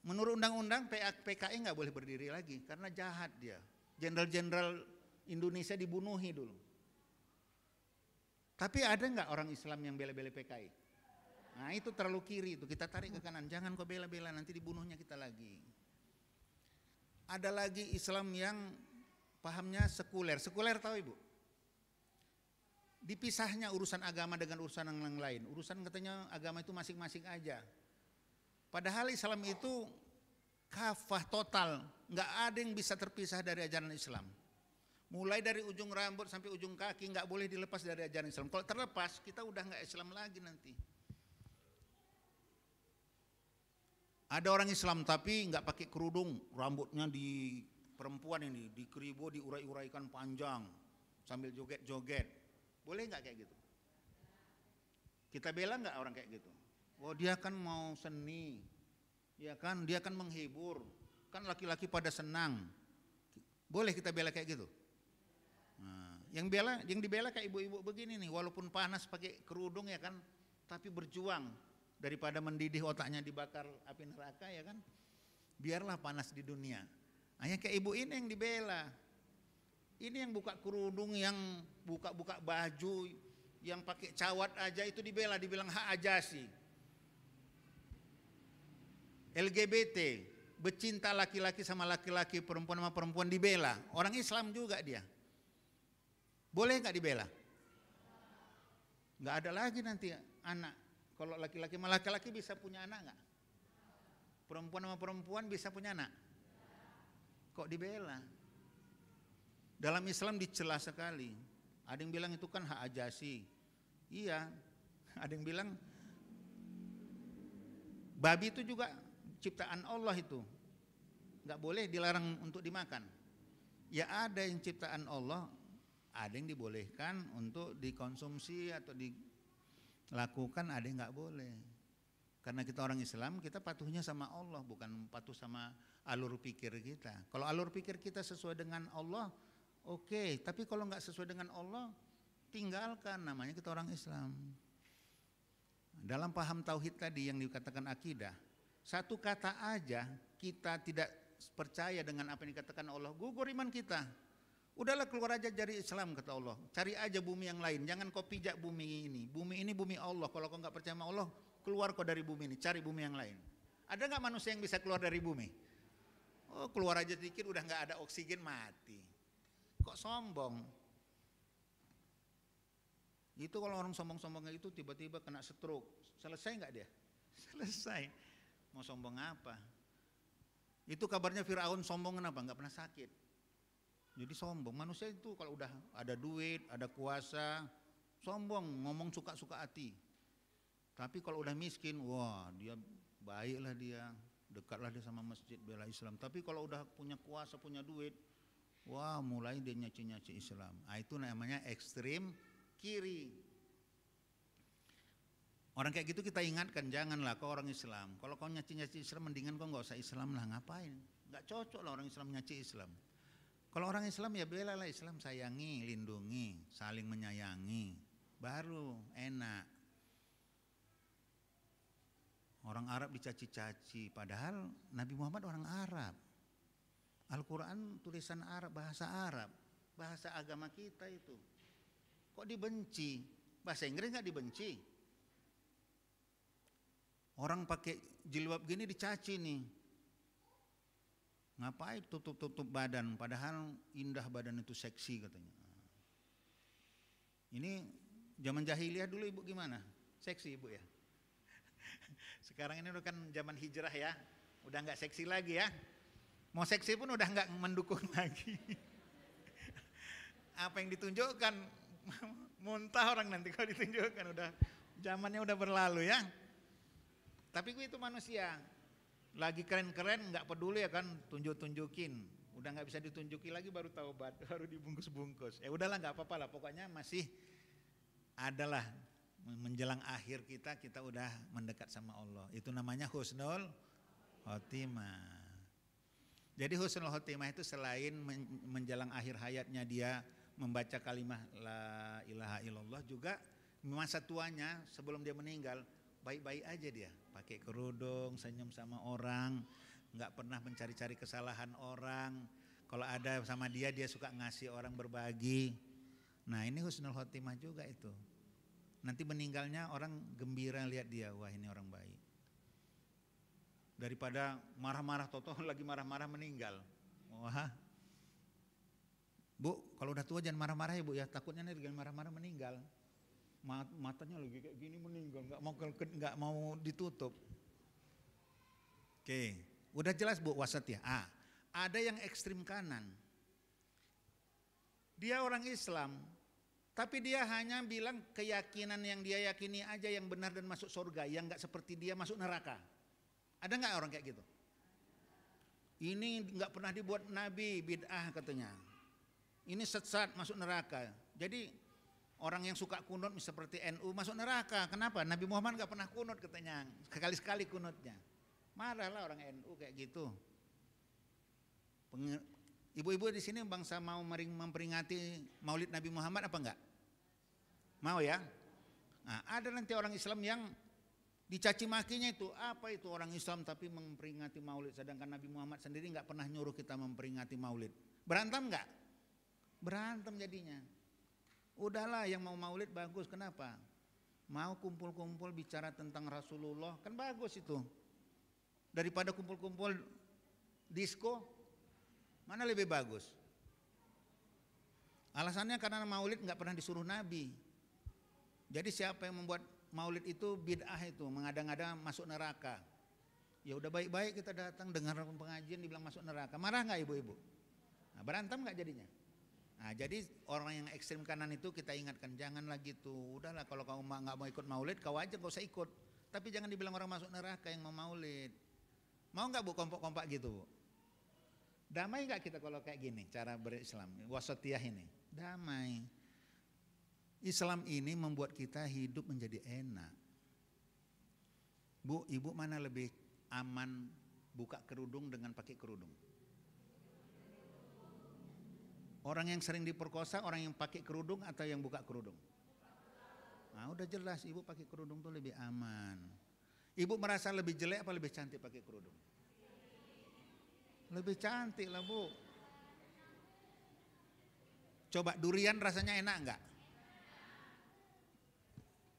Menurut undang-undang PKI e nggak boleh berdiri lagi karena jahat dia. Jenderal-jenderal Indonesia dibunuhi dulu. Tapi ada nggak orang Islam yang bela-bela PKI? E? Nah itu terlalu kiri itu kita tarik ke kanan. Jangan kok bela-bela nanti dibunuhnya kita lagi. Ada lagi Islam yang pahamnya sekuler. Sekuler tahu ibu? Dipisahnya urusan agama dengan urusan yang lain. Urusan katanya agama itu masing-masing aja Padahal Islam itu kafah total, nggak ada yang bisa terpisah dari ajaran Islam. Mulai dari ujung rambut sampai ujung kaki nggak boleh dilepas dari ajaran Islam. Kalau terlepas kita udah nggak Islam lagi nanti. Ada orang Islam tapi nggak pakai kerudung, rambutnya di perempuan ini di keribu diurai-uraikan panjang sambil joget-joget. Boleh nggak kayak gitu? Kita bela nggak orang kayak gitu? Oh dia kan mau seni. Ya kan, dia kan menghibur. Kan laki-laki pada senang. Boleh kita bela kayak gitu? Nah, yang bela, yang dibela kayak ibu-ibu begini nih, walaupun panas pakai kerudung ya kan, tapi berjuang daripada mendidih otaknya dibakar api neraka ya kan. Biarlah panas di dunia. Hanya nah, kayak ibu ini yang dibela. Ini yang buka kerudung, yang buka-buka baju, yang pakai cawat aja itu dibela, dibilang hak aja sih. LGBT, bercinta laki-laki sama laki-laki, perempuan sama perempuan dibela. Orang Islam juga dia. Boleh nggak dibela? Nggak ada lagi nanti anak. Kalau laki-laki sama laki-laki bisa punya anak nggak? Perempuan sama perempuan bisa punya anak? Kok dibela? Dalam Islam dicela sekali. Ada yang bilang itu kan hak ajasi. Iya. Ada yang bilang babi itu juga ciptaan Allah itu nggak boleh dilarang untuk dimakan. Ya ada yang ciptaan Allah, ada yang dibolehkan untuk dikonsumsi atau dilakukan, ada yang nggak boleh. Karena kita orang Islam, kita patuhnya sama Allah, bukan patuh sama alur pikir kita. Kalau alur pikir kita sesuai dengan Allah, oke. Okay. Tapi kalau nggak sesuai dengan Allah, tinggalkan. Namanya kita orang Islam. Dalam paham tauhid tadi yang dikatakan akidah, satu kata aja kita tidak percaya dengan apa yang dikatakan Allah, gugur iman kita. Udahlah keluar aja dari Islam kata Allah. Cari aja bumi yang lain, jangan kau pijak bumi ini. Bumi ini bumi Allah. Kalau kau nggak percaya sama Allah, keluar kau dari bumi ini, cari bumi yang lain. Ada nggak manusia yang bisa keluar dari bumi? Oh keluar aja sedikit udah nggak ada oksigen mati. Kok sombong? Itu kalau orang sombong-sombongnya itu tiba-tiba kena stroke, selesai nggak dia? Selesai. Mau sombong apa? Itu kabarnya Firaun sombong kenapa? Nggak pernah sakit. Jadi sombong. Manusia itu kalau udah ada duit, ada kuasa, sombong, ngomong suka-suka hati. Tapi kalau udah miskin, wah dia baiklah dia, dekatlah dia sama masjid bela Islam. Tapi kalau udah punya kuasa, punya duit, wah mulai dia nyaci-nyaci Islam. Nah, itu namanya ekstrim kiri. Orang kayak gitu kita ingatkan, janganlah kau orang Islam. Kalau kau nyaci-nyaci Islam, mendingan kau nggak usah Islam lah, ngapain? Nggak cocok lah orang Islam nyaci Islam. Kalau orang Islam ya bela lah Islam, sayangi, lindungi, saling menyayangi. Baru enak. Orang Arab dicaci-caci, padahal Nabi Muhammad orang Arab. Al-Quran tulisan Arab, bahasa Arab. Bahasa agama kita itu. Kok dibenci? Bahasa Inggris nggak dibenci? Orang pakai jilbab gini dicaci nih. Ngapain tutup-tutup badan padahal indah badan itu seksi katanya. Ini zaman jahiliyah dulu ibu gimana? Seksi ibu ya. Sekarang ini udah kan zaman hijrah ya. Udah nggak seksi lagi ya. Mau seksi pun udah nggak mendukung lagi. Apa yang ditunjukkan muntah orang nanti kalau ditunjukkan udah zamannya udah berlalu ya. Tapi gue itu manusia. Lagi keren-keren nggak peduli ya kan tunjuk-tunjukin. Udah nggak bisa ditunjuki lagi baru taubat, baru dibungkus-bungkus. Eh udahlah nggak apa-apa lah pokoknya masih adalah menjelang akhir kita kita udah mendekat sama Allah. Itu namanya husnul khotimah. Jadi husnul khotimah itu selain menjelang akhir hayatnya dia membaca kalimat la ilaha illallah juga masa tuanya sebelum dia meninggal baik-baik aja dia, pakai kerudung, senyum sama orang, nggak pernah mencari-cari kesalahan orang. Kalau ada sama dia, dia suka ngasih orang berbagi. Nah ini husnul khotimah juga itu. Nanti meninggalnya orang gembira lihat dia, wah ini orang baik. Daripada marah-marah, toto lagi marah-marah meninggal. Wah, Bu, kalau udah tua jangan marah-marah ya Bu ya, takutnya nih dengan marah-marah meninggal. Mat matanya lagi kayak gini meninggal, nggak mau nggak mau ditutup. Oke, udah jelas bu wasat ya. Ah, ada yang ekstrim kanan. Dia orang Islam, tapi dia hanya bilang keyakinan yang dia yakini aja yang benar dan masuk surga, yang nggak seperti dia masuk neraka. Ada nggak orang kayak gitu? Ini nggak pernah dibuat Nabi bid'ah katanya. Ini sesat masuk neraka. Jadi Orang yang suka kunut seperti NU masuk neraka. Kenapa? Nabi Muhammad gak pernah kunut katanya. Sekali-sekali kunutnya. Marahlah orang NU kayak gitu. Ibu-ibu di sini bangsa mau memperingati Maulid Nabi Muhammad apa enggak? Mau ya? Nah, ada nanti orang Islam yang dicaci makinya itu apa itu orang Islam tapi memperingati Maulid sedangkan Nabi Muhammad sendiri nggak pernah nyuruh kita memperingati Maulid. Berantem nggak? Berantem jadinya. Udahlah yang mau maulid bagus, kenapa? Mau kumpul-kumpul bicara tentang Rasulullah, kan bagus itu. Daripada kumpul-kumpul disco, mana lebih bagus? Alasannya karena maulid nggak pernah disuruh Nabi. Jadi siapa yang membuat maulid itu bid'ah itu, mengada-ngada masuk neraka. Ya udah baik-baik kita datang dengar pengajian dibilang masuk neraka. Marah nggak ibu-ibu? Nah, berantem nggak jadinya? Nah, jadi orang yang ekstrim kanan itu kita ingatkan jangan lagi tuh. Udahlah kalau kamu nggak mau ikut maulid, kau aja nggak usah ikut. Tapi jangan dibilang orang masuk neraka yang mau maulid. Mau nggak bu kompak-kompak gitu bu? Damai nggak kita kalau kayak gini cara berislam wasatiyah ini? Damai. Islam ini membuat kita hidup menjadi enak. Bu, ibu mana lebih aman buka kerudung dengan pakai kerudung? Orang yang sering diperkosa, orang yang pakai kerudung atau yang buka kerudung? Nah, udah jelas ibu pakai kerudung tuh lebih aman. Ibu merasa lebih jelek apa lebih cantik pakai kerudung? Lebih cantik lah bu. Coba durian rasanya enak enggak?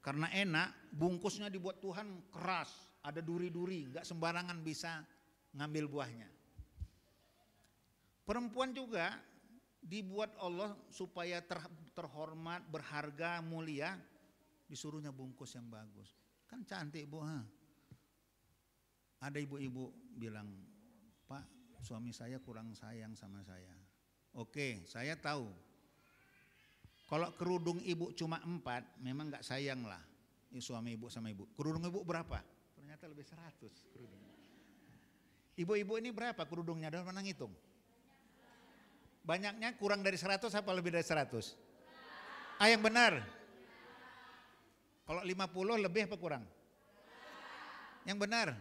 Karena enak, bungkusnya dibuat Tuhan keras, ada duri-duri, enggak sembarangan bisa ngambil buahnya. Perempuan juga dibuat Allah supaya ter, terhormat, berharga, mulia, disuruhnya bungkus yang bagus. Kan cantik bu, ha? ada ibu-ibu bilang, Pak suami saya kurang sayang sama saya. Oke, saya tahu. Kalau kerudung ibu cuma empat, memang nggak sayang lah ya, suami ibu sama ibu. Kerudung ibu berapa? Ternyata lebih seratus kerudung. Ibu-ibu ini berapa kerudungnya? Ada pernah ngitung? Banyaknya kurang dari 100 apa lebih dari 100? Ah yang benar. Kalau 50 lebih apa kurang? Yang benar.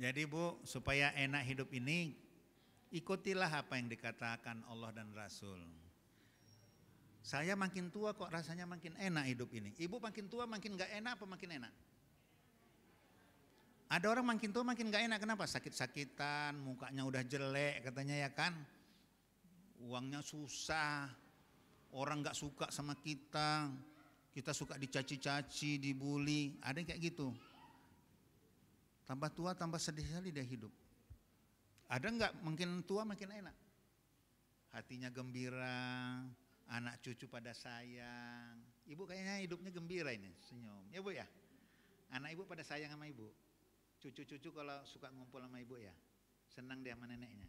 Jadi Bu, supaya enak hidup ini, ikutilah apa yang dikatakan Allah dan Rasul. Saya makin tua kok rasanya makin enak hidup ini. Ibu makin tua makin gak enak apa makin enak? Ada orang makin tua makin gak enak, kenapa? Sakit-sakitan, mukanya udah jelek katanya ya kan. Uangnya susah, orang gak suka sama kita. Kita suka dicaci-caci, dibully, ada yang kayak gitu. Tambah tua tambah sedih sekali dia hidup. Ada nggak makin tua makin enak? Hatinya gembira, anak cucu pada sayang. Ibu kayaknya hidupnya gembira ini, senyum. Ya Bu ya? Anak ibu pada sayang sama ibu. Cucu-cucu kalau suka ngumpul sama ibu ya, senang dia sama neneknya.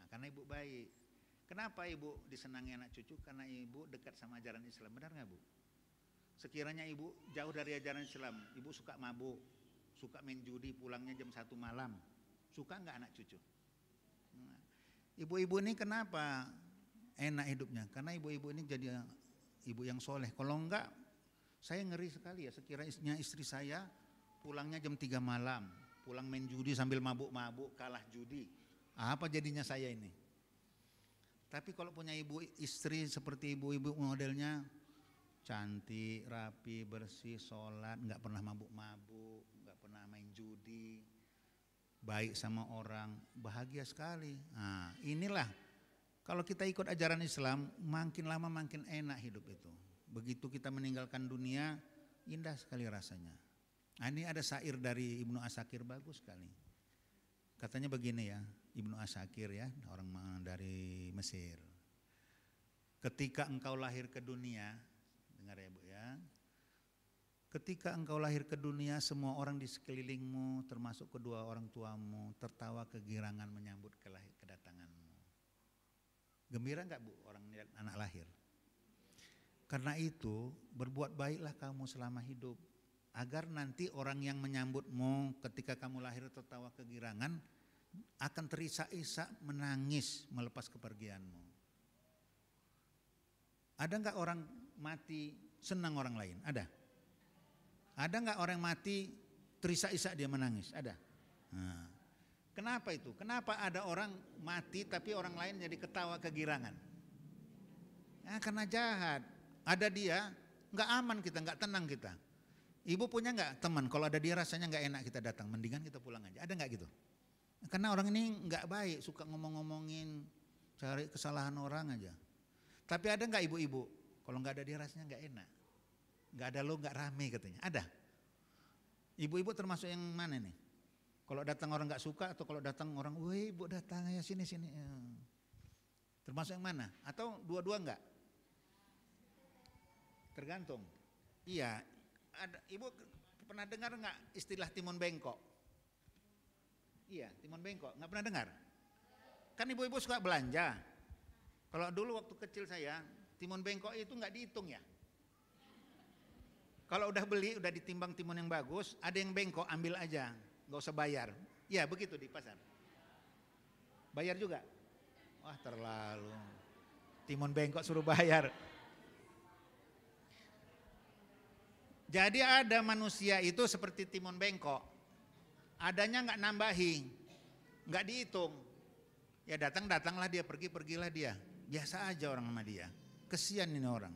Nah, karena ibu baik. Kenapa ibu disenangi anak cucu? Karena ibu dekat sama ajaran Islam. Benar nggak bu? Sekiranya ibu jauh dari ajaran Islam, ibu suka mabuk, suka main judi, pulangnya jam satu malam. Suka nggak anak cucu? Nah, ibu-ibu ini kenapa enak hidupnya. Karena ibu-ibu ini jadi ibu yang soleh. Kalau enggak, saya ngeri sekali ya. Sekiranya istri saya pulangnya jam 3 malam, pulang main judi sambil mabuk-mabuk, kalah judi. Apa jadinya saya ini? Tapi kalau punya ibu istri seperti ibu-ibu modelnya cantik, rapi, bersih, sholat, nggak pernah mabuk-mabuk, nggak pernah main judi, baik sama orang, bahagia sekali. Nah, inilah kalau kita ikut ajaran Islam, makin lama makin enak hidup itu. Begitu kita meninggalkan dunia, indah sekali rasanya. Nah, ini ada syair dari Ibnu Asakir bagus sekali. Katanya begini ya, Ibnu Asakir ya, orang dari Mesir. Ketika engkau lahir ke dunia, dengar ya Bu ya. Ketika engkau lahir ke dunia, semua orang di sekelilingmu, termasuk kedua orang tuamu, tertawa kegirangan menyambut kedatangan Gembira nggak bu orang lihat anak lahir? Karena itu berbuat baiklah kamu selama hidup. Agar nanti orang yang menyambutmu ketika kamu lahir tertawa kegirangan akan terisak-isak menangis melepas kepergianmu. Ada nggak orang mati senang orang lain? Ada. Ada nggak orang mati terisak-isak dia menangis? Ada. Nah, Kenapa itu? Kenapa ada orang mati tapi orang lain jadi ketawa kegirangan? Ya, karena jahat. Ada dia, nggak aman kita, nggak tenang kita. Ibu punya nggak teman? Kalau ada dia rasanya nggak enak kita datang, mendingan kita pulang aja. Ada nggak gitu? Karena orang ini nggak baik, suka ngomong-ngomongin, cari kesalahan orang aja. Tapi ada nggak ibu-ibu? Kalau nggak ada dia rasanya nggak enak. Nggak ada lo nggak rame katanya. Ada. Ibu-ibu termasuk yang mana nih? Kalau datang orang nggak suka atau kalau datang orang, woi bu datang ya sini sini. Eh. Termasuk yang mana? Atau dua-dua nggak? Tergantung. Iya. Ada, ibu pernah dengar nggak istilah timun bengkok? Iya, timun bengkok. Nggak pernah dengar? Kan ibu-ibu suka belanja. Kalau dulu waktu kecil saya, timun bengkok itu nggak dihitung ya. Kalau udah beli, udah ditimbang timun yang bagus, ada yang bengkok, ambil aja nggak usah bayar. Ya begitu di pasar. Bayar juga. Wah terlalu. Timun bengkok suruh bayar. Jadi ada manusia itu seperti timun bengkok. Adanya nggak nambahi, nggak dihitung. Ya datang datanglah dia, pergi pergilah dia. Biasa aja orang sama dia. Kesian ini orang.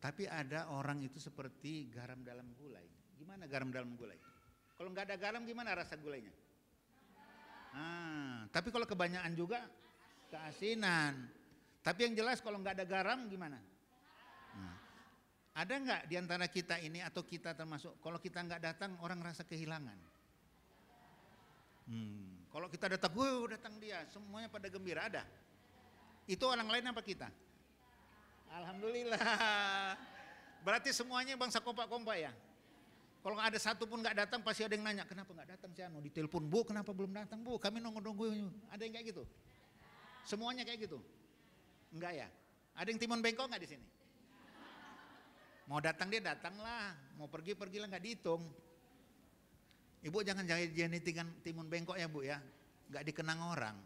Tapi ada orang itu seperti garam dalam gulai. Gimana garam dalam gulai? Kalau nggak ada garam gimana rasa gulainya? Ah, tapi kalau kebanyakan juga keasinan. Tapi yang jelas kalau nggak ada garam gimana? Nah, ada nggak diantara kita ini atau kita termasuk kalau kita nggak datang orang rasa kehilangan? Hmm, kalau kita datang, wuh, datang dia, semuanya pada gembira ada. Itu orang lain apa kita? Alhamdulillah. Berarti semuanya bangsa kompak-kompak ya. Kalau nggak ada satu pun nggak datang pasti ada yang nanya kenapa nggak datang si Anu. telepon bu kenapa belum datang bu kami nunggu-nunggu. Ada yang kayak gitu? Semuanya kayak gitu? Enggak ya? Ada yang timun bengkok nggak di sini? Mau datang dia datanglah, mau pergi pergilah nggak dihitung. Ibu jangan jadi timun, timun bengkok ya bu ya, nggak dikenang orang.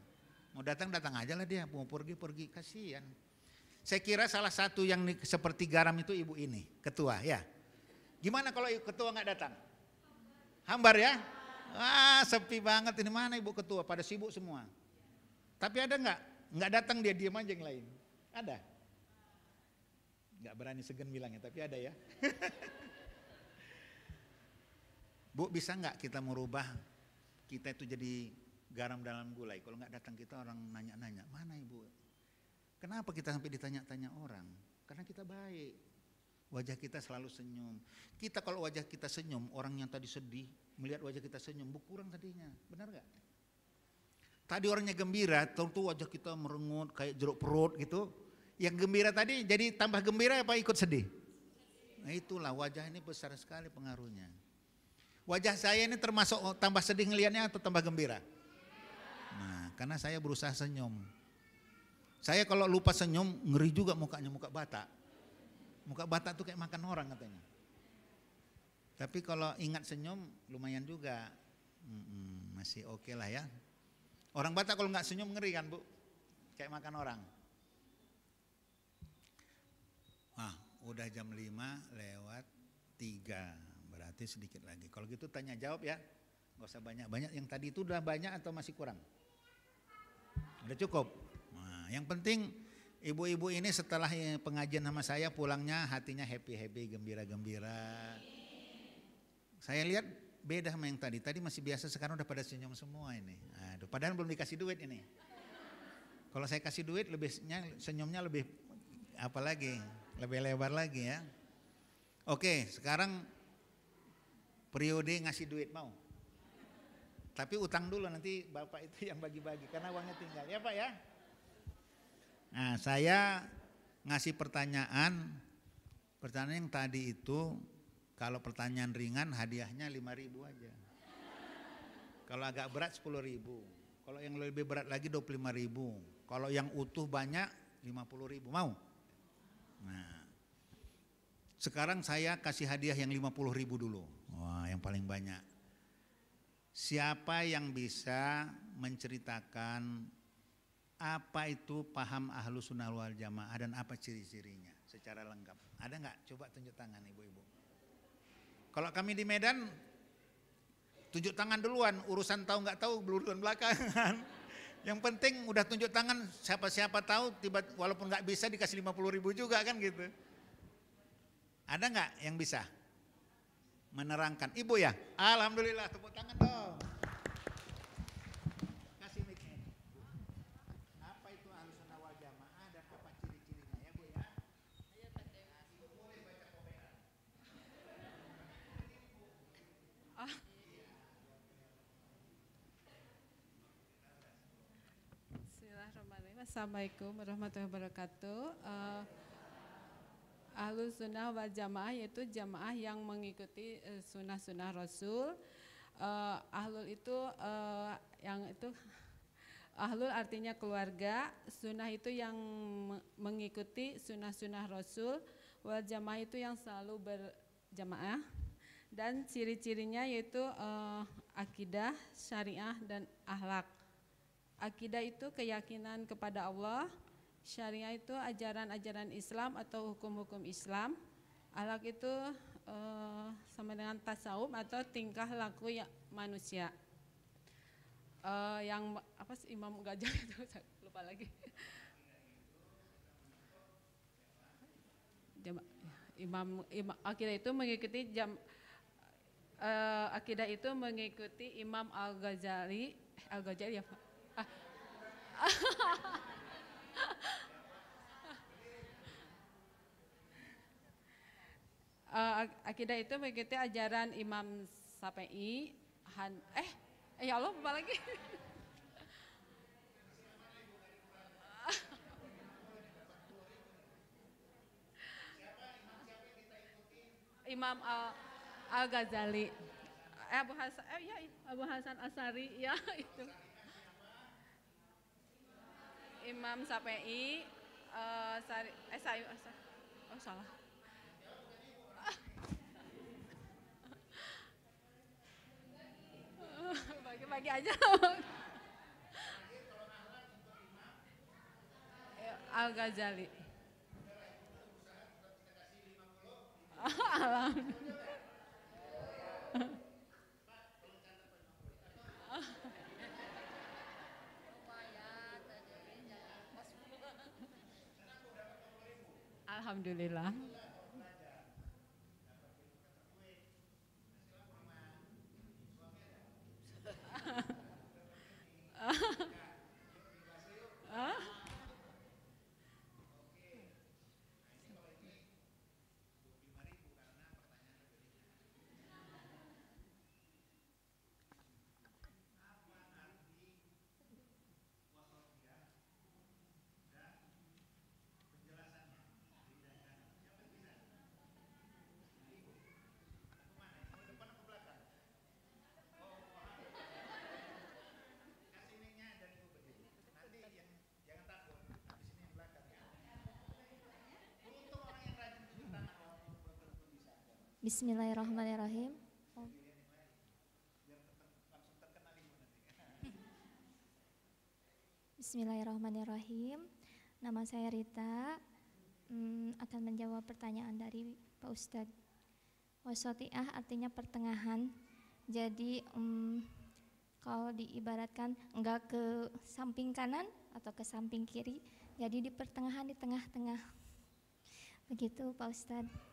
Mau datang datang aja lah dia, mau pergi pergi kasihan. Saya kira salah satu yang seperti garam itu ibu ini, ketua ya. Gimana kalau ibu ketua nggak datang? Hambar ya? Ah sepi banget ini mana ibu ketua pada sibuk semua. Tapi ada nggak? Nggak datang dia diam aja yang lain. Ada. Nggak berani segan bilangnya tapi ada ya. Bu bisa nggak kita merubah kita itu jadi garam dalam gulai. Kalau nggak datang kita orang nanya-nanya, mana ibu? Kenapa kita sampai ditanya-tanya orang? Karena kita baik. Wajah kita selalu senyum. Kita kalau wajah kita senyum, orang yang tadi sedih melihat wajah kita senyum, berkurang tadinya. Benar gak? Tadi orangnya gembira, tentu wajah kita merengut kayak jeruk perut gitu. Yang gembira tadi jadi tambah gembira apa ikut sedih? Nah itulah wajah ini besar sekali pengaruhnya. Wajah saya ini termasuk tambah sedih ngelihatnya atau tambah gembira? Nah, karena saya berusaha senyum. Saya kalau lupa senyum ngeri juga mukanya muka batak. Muka Batak tuh kayak makan orang katanya. Tapi kalau ingat senyum lumayan juga. Hmm, masih oke okay lah ya. Orang Batak kalau nggak senyum ngeri kan bu. Kayak makan orang. Ah, udah jam 5 lewat 3. Berarti sedikit lagi. Kalau gitu tanya jawab ya. Gak usah banyak-banyak. Yang tadi itu udah banyak atau masih kurang? Udah cukup. Nah, yang penting Ibu-ibu ini setelah pengajian sama saya pulangnya hatinya happy-happy, gembira-gembira. Saya lihat beda sama yang tadi. Tadi masih biasa, sekarang udah pada senyum semua ini. Aduh, padahal belum dikasih duit ini. Kalau saya kasih duit, lebihnya senyumnya lebih apa lagi? Lebih lebar lagi ya. Oke, sekarang periode ngasih duit mau. Tapi utang dulu nanti bapak itu yang bagi-bagi karena uangnya tinggal ya pak ya. Nah, saya ngasih pertanyaan, pertanyaan yang tadi itu kalau pertanyaan ringan hadiahnya ribu aja. Kalau agak berat ribu Kalau yang lebih berat lagi ribu Kalau yang utuh banyak ribu Mau? Nah. Sekarang saya kasih hadiah yang ribu dulu. Wah, yang paling banyak. Siapa yang bisa menceritakan apa itu paham ahlu sunnah wal jamaah dan apa ciri-cirinya secara lengkap. Ada nggak? Coba tunjuk tangan ibu-ibu. Kalau kami di Medan, tunjuk tangan duluan. Urusan tahu nggak tahu duluan belakangan. Yang penting udah tunjuk tangan siapa-siapa tahu tiba walaupun nggak bisa dikasih 50 ribu juga kan gitu. Ada nggak yang bisa menerangkan? Ibu ya, alhamdulillah tepuk tangan dong. Assalamualaikum warahmatullahi wabarakatuh. Uh, Ahlus sunnah wal jamaah yaitu jamaah yang mengikuti eh, sunnah-sunnah Rasul. Uh, ahlul itu uh, yang itu ahlul artinya keluarga, sunnah itu yang mengikuti sunnah-sunnah Rasul, wal jamaah itu yang selalu berjamaah. Dan ciri-cirinya yaitu uh, akidah, syariah, dan ahlak. Akidah itu keyakinan kepada Allah, syariah itu ajaran-ajaran Islam atau hukum-hukum Islam, Alak itu uh, sama dengan tasawuf atau tingkah laku ya, manusia. Uh, yang apa sih Imam Gajah itu lupa lagi. Jam, imam, imam akidah itu mengikuti jam uh, akidah itu mengikuti Imam Al Ghazali Al Ghazali ya Pak uh, akidah itu mengikuti ajaran Imam Sapei Han, eh, eh ya Allah apa lagi? Imam Al, Al Ghazali, eh, Abu Hasan, eh, ya, Abu Hasan Asari, ya itu. Imam Sapei uh, Sari, eh Sari, oh, oh salah. Bagi-bagi aja. Al Ghazali. Alam. Alhamdulillah. Bismillahirrahmanirrahim. Bismillahirrahmanirrahim. Nama saya Rita. Hmm, akan menjawab pertanyaan dari Pak Ustadz. Wasotiah artinya pertengahan. Jadi hmm, kalau diibaratkan enggak ke samping kanan atau ke samping kiri, jadi di pertengahan di tengah-tengah. Begitu Pak Ustadz.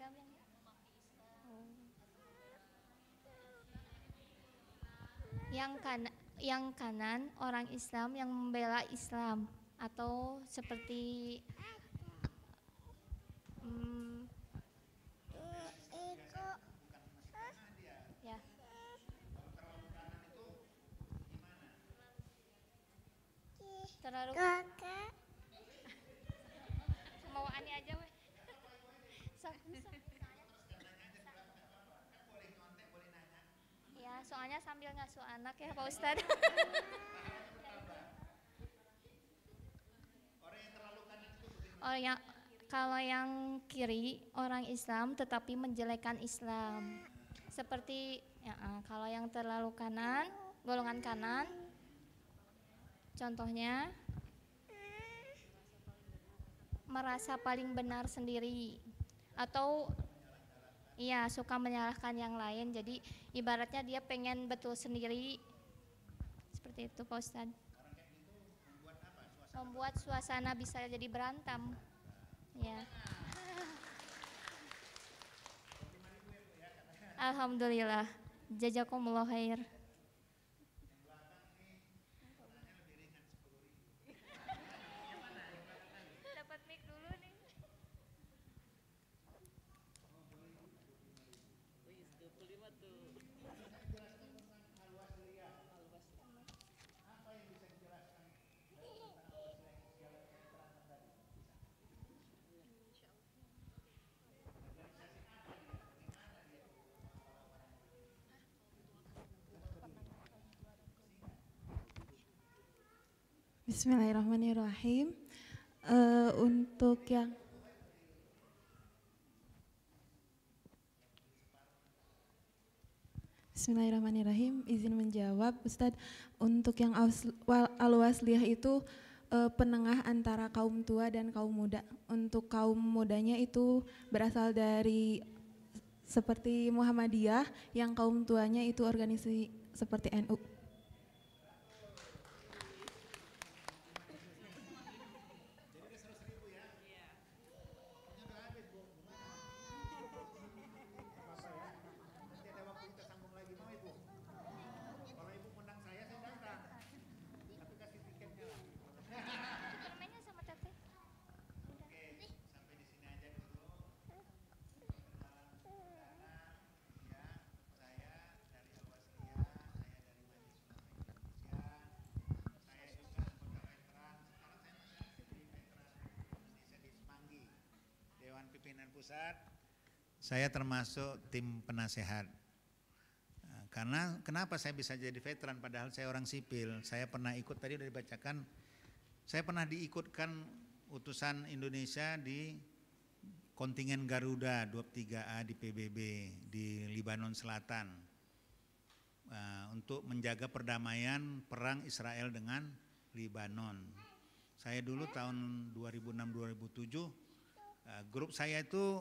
yang oh. yang kanan yang kanan orang Islam yang membela Islam atau seperti hmm, ya. terlalu kakak terlalu Ani aja weh Ya, soalnya sambil ngasuh anak ya Pak Ustadz. oh yang kalau yang kiri orang Islam tetapi menjelekan Islam. Seperti ya, eh, kalau yang terlalu kanan, golongan kanan. Contohnya merasa paling benar sendiri atau iya suka menyalahkan yang lain jadi ibaratnya dia pengen betul sendiri seperti itu Pak Ustadz membuat suasana bisa jadi berantem ya Alhamdulillah Jajakumullah khair Bismillahirrahmanirrahim. Uh, untuk yang Bismillahirrahmanirrahim. Izin menjawab, Ustadz. Untuk yang al-wasliyah itu e, penengah antara kaum tua dan kaum muda. Untuk kaum mudanya itu berasal dari seperti Muhammadiyah, yang kaum tuanya itu organisasi seperti NU. Pusat. Saya termasuk tim penasehat. Eh, karena kenapa saya bisa jadi veteran padahal saya orang sipil. Saya pernah ikut tadi sudah dibacakan. Saya pernah diikutkan utusan Indonesia di kontingen Garuda 23A di PBB di Libanon Selatan uh, untuk menjaga perdamaian perang Israel dengan Libanon. Saya dulu tahun 2006-2007 Eh, grup saya itu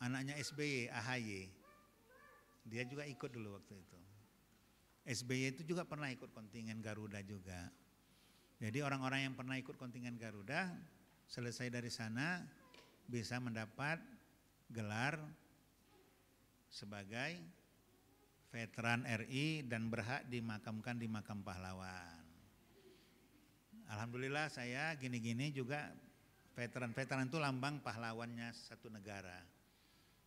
anaknya SBY, AHY. Dia juga ikut dulu waktu itu. SBY itu juga pernah ikut kontingen Garuda juga. Jadi orang-orang yang pernah ikut kontingen Garuda selesai dari sana bisa mendapat gelar sebagai veteran RI dan berhak dimakamkan di makam pahlawan. Alhamdulillah saya gini-gini juga Veteran, veteran itu lambang pahlawannya satu negara.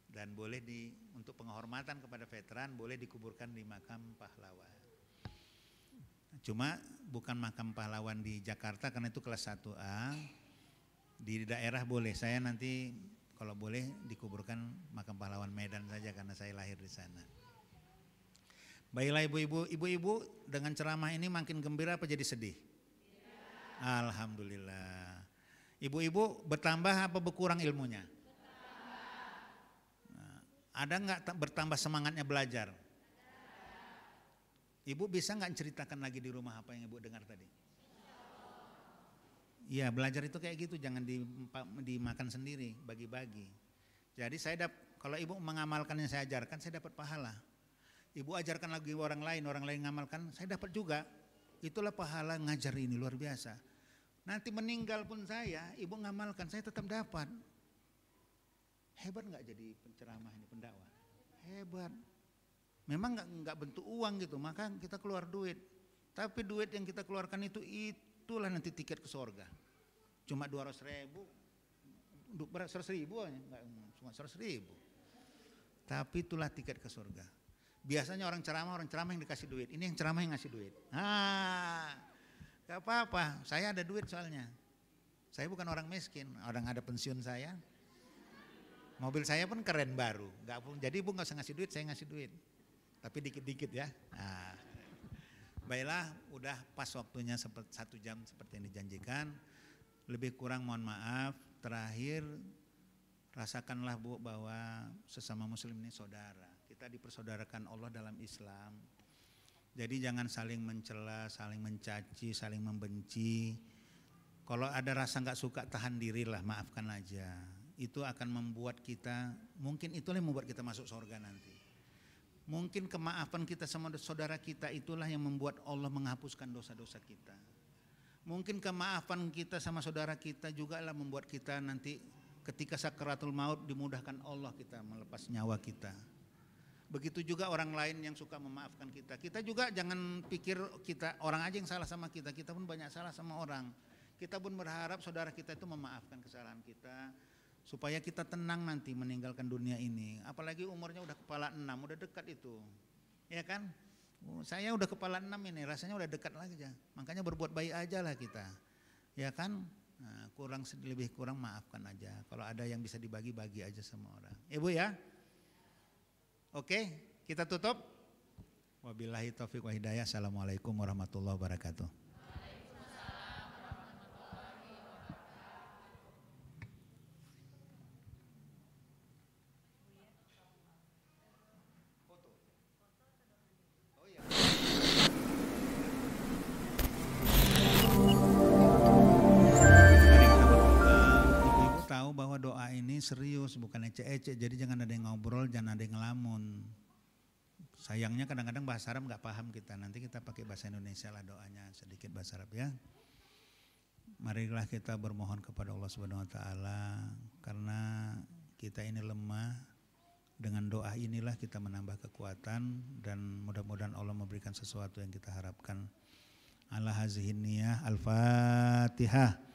Dan boleh di untuk penghormatan kepada veteran boleh dikuburkan di makam pahlawan. Cuma bukan makam pahlawan di Jakarta karena itu kelas 1A. Di daerah boleh. Saya nanti kalau boleh dikuburkan makam pahlawan Medan saja karena saya lahir di sana. Baiklah ibu-ibu, ibu-ibu dengan ceramah ini makin gembira apa jadi sedih? Ya. Alhamdulillah. Ibu-ibu bertambah apa berkurang ilmunya? Nah, ada nggak bertambah semangatnya belajar? Ibu bisa nggak ceritakan lagi di rumah apa yang ibu dengar tadi? Iya belajar itu kayak gitu jangan dimakan sendiri bagi-bagi. Jadi saya dapat kalau ibu mengamalkan yang saya ajarkan saya dapat pahala. Ibu ajarkan lagi orang lain orang lain ngamalkan saya dapat juga. Itulah pahala ngajar ini luar biasa Nanti meninggal pun saya, ibu ngamalkan, saya tetap dapat. Hebat nggak jadi penceramah ini pendakwah? Hebat. Memang nggak nggak bentuk uang gitu, maka kita keluar duit. Tapi duit yang kita keluarkan itu itulah nanti tiket ke surga. Cuma dua ratus ribu, untuk berat seratus ribu, nggak cuma seratus ribu. Tapi itulah tiket ke surga. Biasanya orang ceramah, orang ceramah yang dikasih duit. Ini yang ceramah yang ngasih duit. Ah, Gak apa-apa, saya ada duit soalnya. Saya bukan orang miskin, orang ada pensiun saya. Mobil saya pun keren baru, gak pun jadi ibu gak usah ngasih duit, saya ngasih duit. Tapi dikit-dikit ya. Nah. Baiklah, udah pas waktunya satu jam seperti yang dijanjikan. Lebih kurang mohon maaf. Terakhir, rasakanlah bu bahwa sesama muslim ini saudara. Kita dipersaudarakan Allah dalam Islam. Jadi jangan saling mencela, saling mencaci, saling membenci. Kalau ada rasa nggak suka tahan dirilah, maafkan aja. Itu akan membuat kita, mungkin itulah yang membuat kita masuk surga nanti. Mungkin kemaafan kita sama saudara kita itulah yang membuat Allah menghapuskan dosa-dosa kita. Mungkin kemaafan kita sama saudara kita juga lah membuat kita nanti ketika sakaratul maut dimudahkan Allah kita melepas nyawa kita. Begitu juga orang lain yang suka memaafkan kita. Kita juga jangan pikir kita orang aja yang salah sama kita. Kita pun banyak salah sama orang. Kita pun berharap saudara kita itu memaafkan kesalahan kita supaya kita tenang nanti meninggalkan dunia ini. Apalagi umurnya udah kepala enam, udah dekat itu. Ya kan? Saya udah kepala enam ini, rasanya udah dekat lagi aja. Makanya berbuat baik aja lah kita. Ya kan? Nah, kurang lebih kurang maafkan aja. Kalau ada yang bisa dibagi-bagi aja sama orang. Ibu ya. Oke, kita tutup. Wabillahi taufiq wa hidayah. Assalamualaikum warahmatullahi wabarakatuh. serius, bukan ecek-ecek. Jadi jangan ada yang ngobrol, jangan ada yang ngelamun. Sayangnya kadang-kadang bahasa Arab nggak paham kita. Nanti kita pakai bahasa Indonesia lah doanya sedikit bahasa Arab ya. Marilah kita bermohon kepada Allah Subhanahu wa taala karena kita ini lemah. Dengan doa inilah kita menambah kekuatan dan mudah-mudahan Allah memberikan sesuatu yang kita harapkan. Allah hazihin niyah al-Fatihah.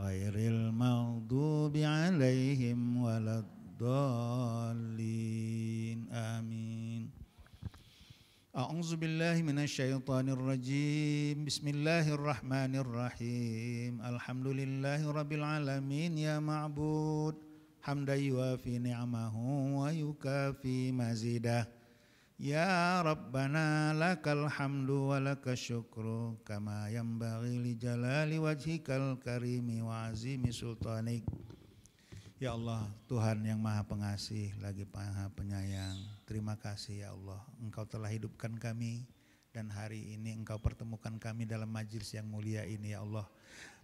غير المغضوب عليهم ولا الضالين آمين أعوذ بالله من الشيطان الرجيم بسم الله الرحمن الرحيم الحمد لله رب العالمين يا معبود حمدا يوافي نعمه ويكافي مزيده Ya Rabbana lakal hamdu wa lakal syukru kama li jalali wajhikal karimi wa azimi sultanik. Ya Allah, Tuhan yang Maha Pengasih lagi Maha Penyayang. Terima kasih ya Allah, Engkau telah hidupkan kami dan hari ini Engkau pertemukan kami dalam majlis yang mulia ini ya Allah.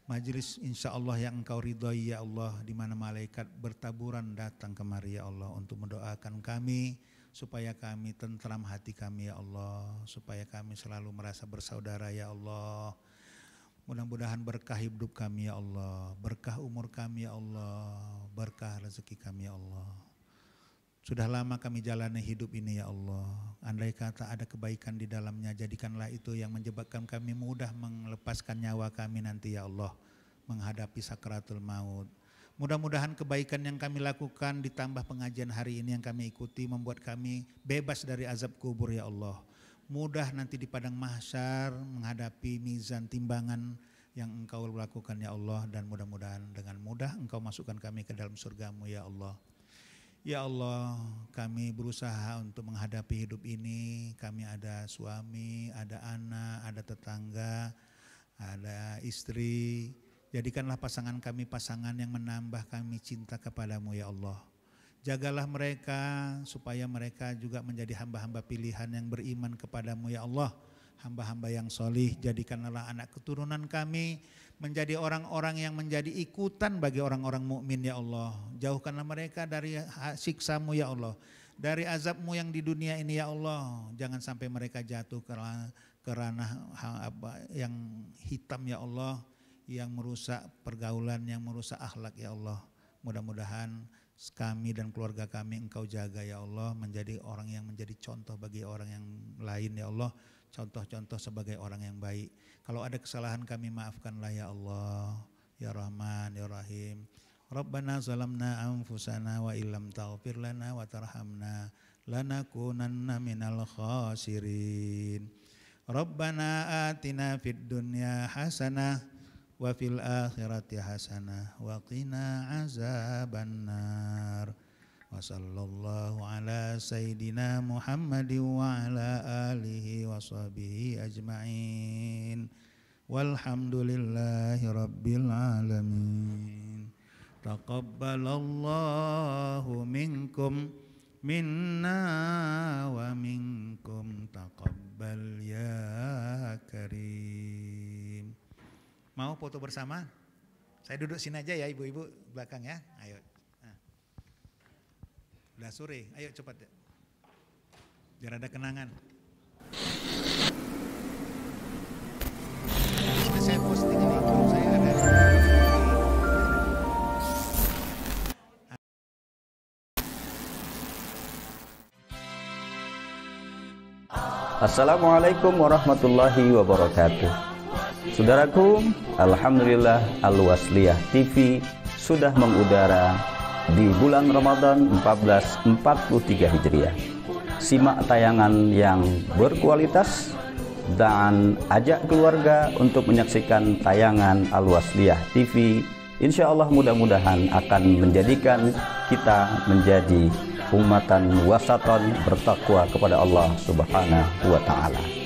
majlis insya Allah yang engkau ridhoi ya Allah di mana malaikat bertaburan datang kemari ya Allah untuk mendoakan kami, supaya kami tentram hati kami ya Allah, supaya kami selalu merasa bersaudara ya Allah. Mudah-mudahan berkah hidup kami ya Allah, berkah umur kami ya Allah, berkah rezeki kami ya Allah. Sudah lama kami jalani hidup ini ya Allah. Andai kata ada kebaikan di dalamnya, jadikanlah itu yang menyebabkan kami mudah melepaskan nyawa kami nanti ya Allah. Menghadapi sakratul maut. Mudah-mudahan kebaikan yang kami lakukan ditambah pengajian hari ini yang kami ikuti membuat kami bebas dari azab kubur ya Allah. Mudah nanti di padang mahsyar menghadapi mizan timbangan yang engkau lakukan ya Allah dan mudah-mudahan dengan mudah engkau masukkan kami ke dalam surgamu ya Allah. Ya Allah, kami berusaha untuk menghadapi hidup ini. Kami ada suami, ada anak, ada tetangga, ada istri, Jadikanlah pasangan kami pasangan yang menambah kami cinta kepadamu ya Allah. Jagalah mereka supaya mereka juga menjadi hamba-hamba pilihan yang beriman kepadamu ya Allah. Hamba-hamba yang solih, jadikanlah anak keturunan kami menjadi orang-orang yang menjadi ikutan bagi orang-orang mukmin ya Allah. Jauhkanlah mereka dari siksamu ya Allah. Dari azabmu yang di dunia ini ya Allah. Jangan sampai mereka jatuh ke ranah yang hitam ya Allah yang merusak pergaulan, yang merusak akhlak ya Allah. Mudah-mudahan kami dan keluarga kami engkau jaga ya Allah menjadi orang yang menjadi contoh bagi orang yang lain ya Allah. Contoh-contoh sebagai orang yang baik. Kalau ada kesalahan kami maafkanlah ya Allah. Ya Rahman, Ya Rahim. Rabbana zalamna anfusana wa illam taghfir lana wa tarhamna lanakunanna minal khasirin. Rabbana atina fid dunya hasanah wa fil akhirati hasanah wa qina azabannar ala sayyidina Muhammadin wa ala alihi wa sahbihi ajma'in walhamdulillahi rabbil alamin taqabbalallahu minkum minna Mau foto bersama? Saya duduk sini aja ya ibu-ibu belakang ya. Ayo. Nah. Udah sore, ayo cepat. Ya. Biar ada kenangan. Nah, saya posting ini. Assalamualaikum warahmatullahi wabarakatuh. Saudaraku, Alhamdulillah Al-Wasliyah TV sudah mengudara di bulan Ramadan 1443 Hijriah. Simak tayangan yang berkualitas dan ajak keluarga untuk menyaksikan tayangan Al-Wasliyah TV. Insya Allah mudah-mudahan akan menjadikan kita menjadi umatan wasaton bertakwa kepada Allah Subhanahu wa taala.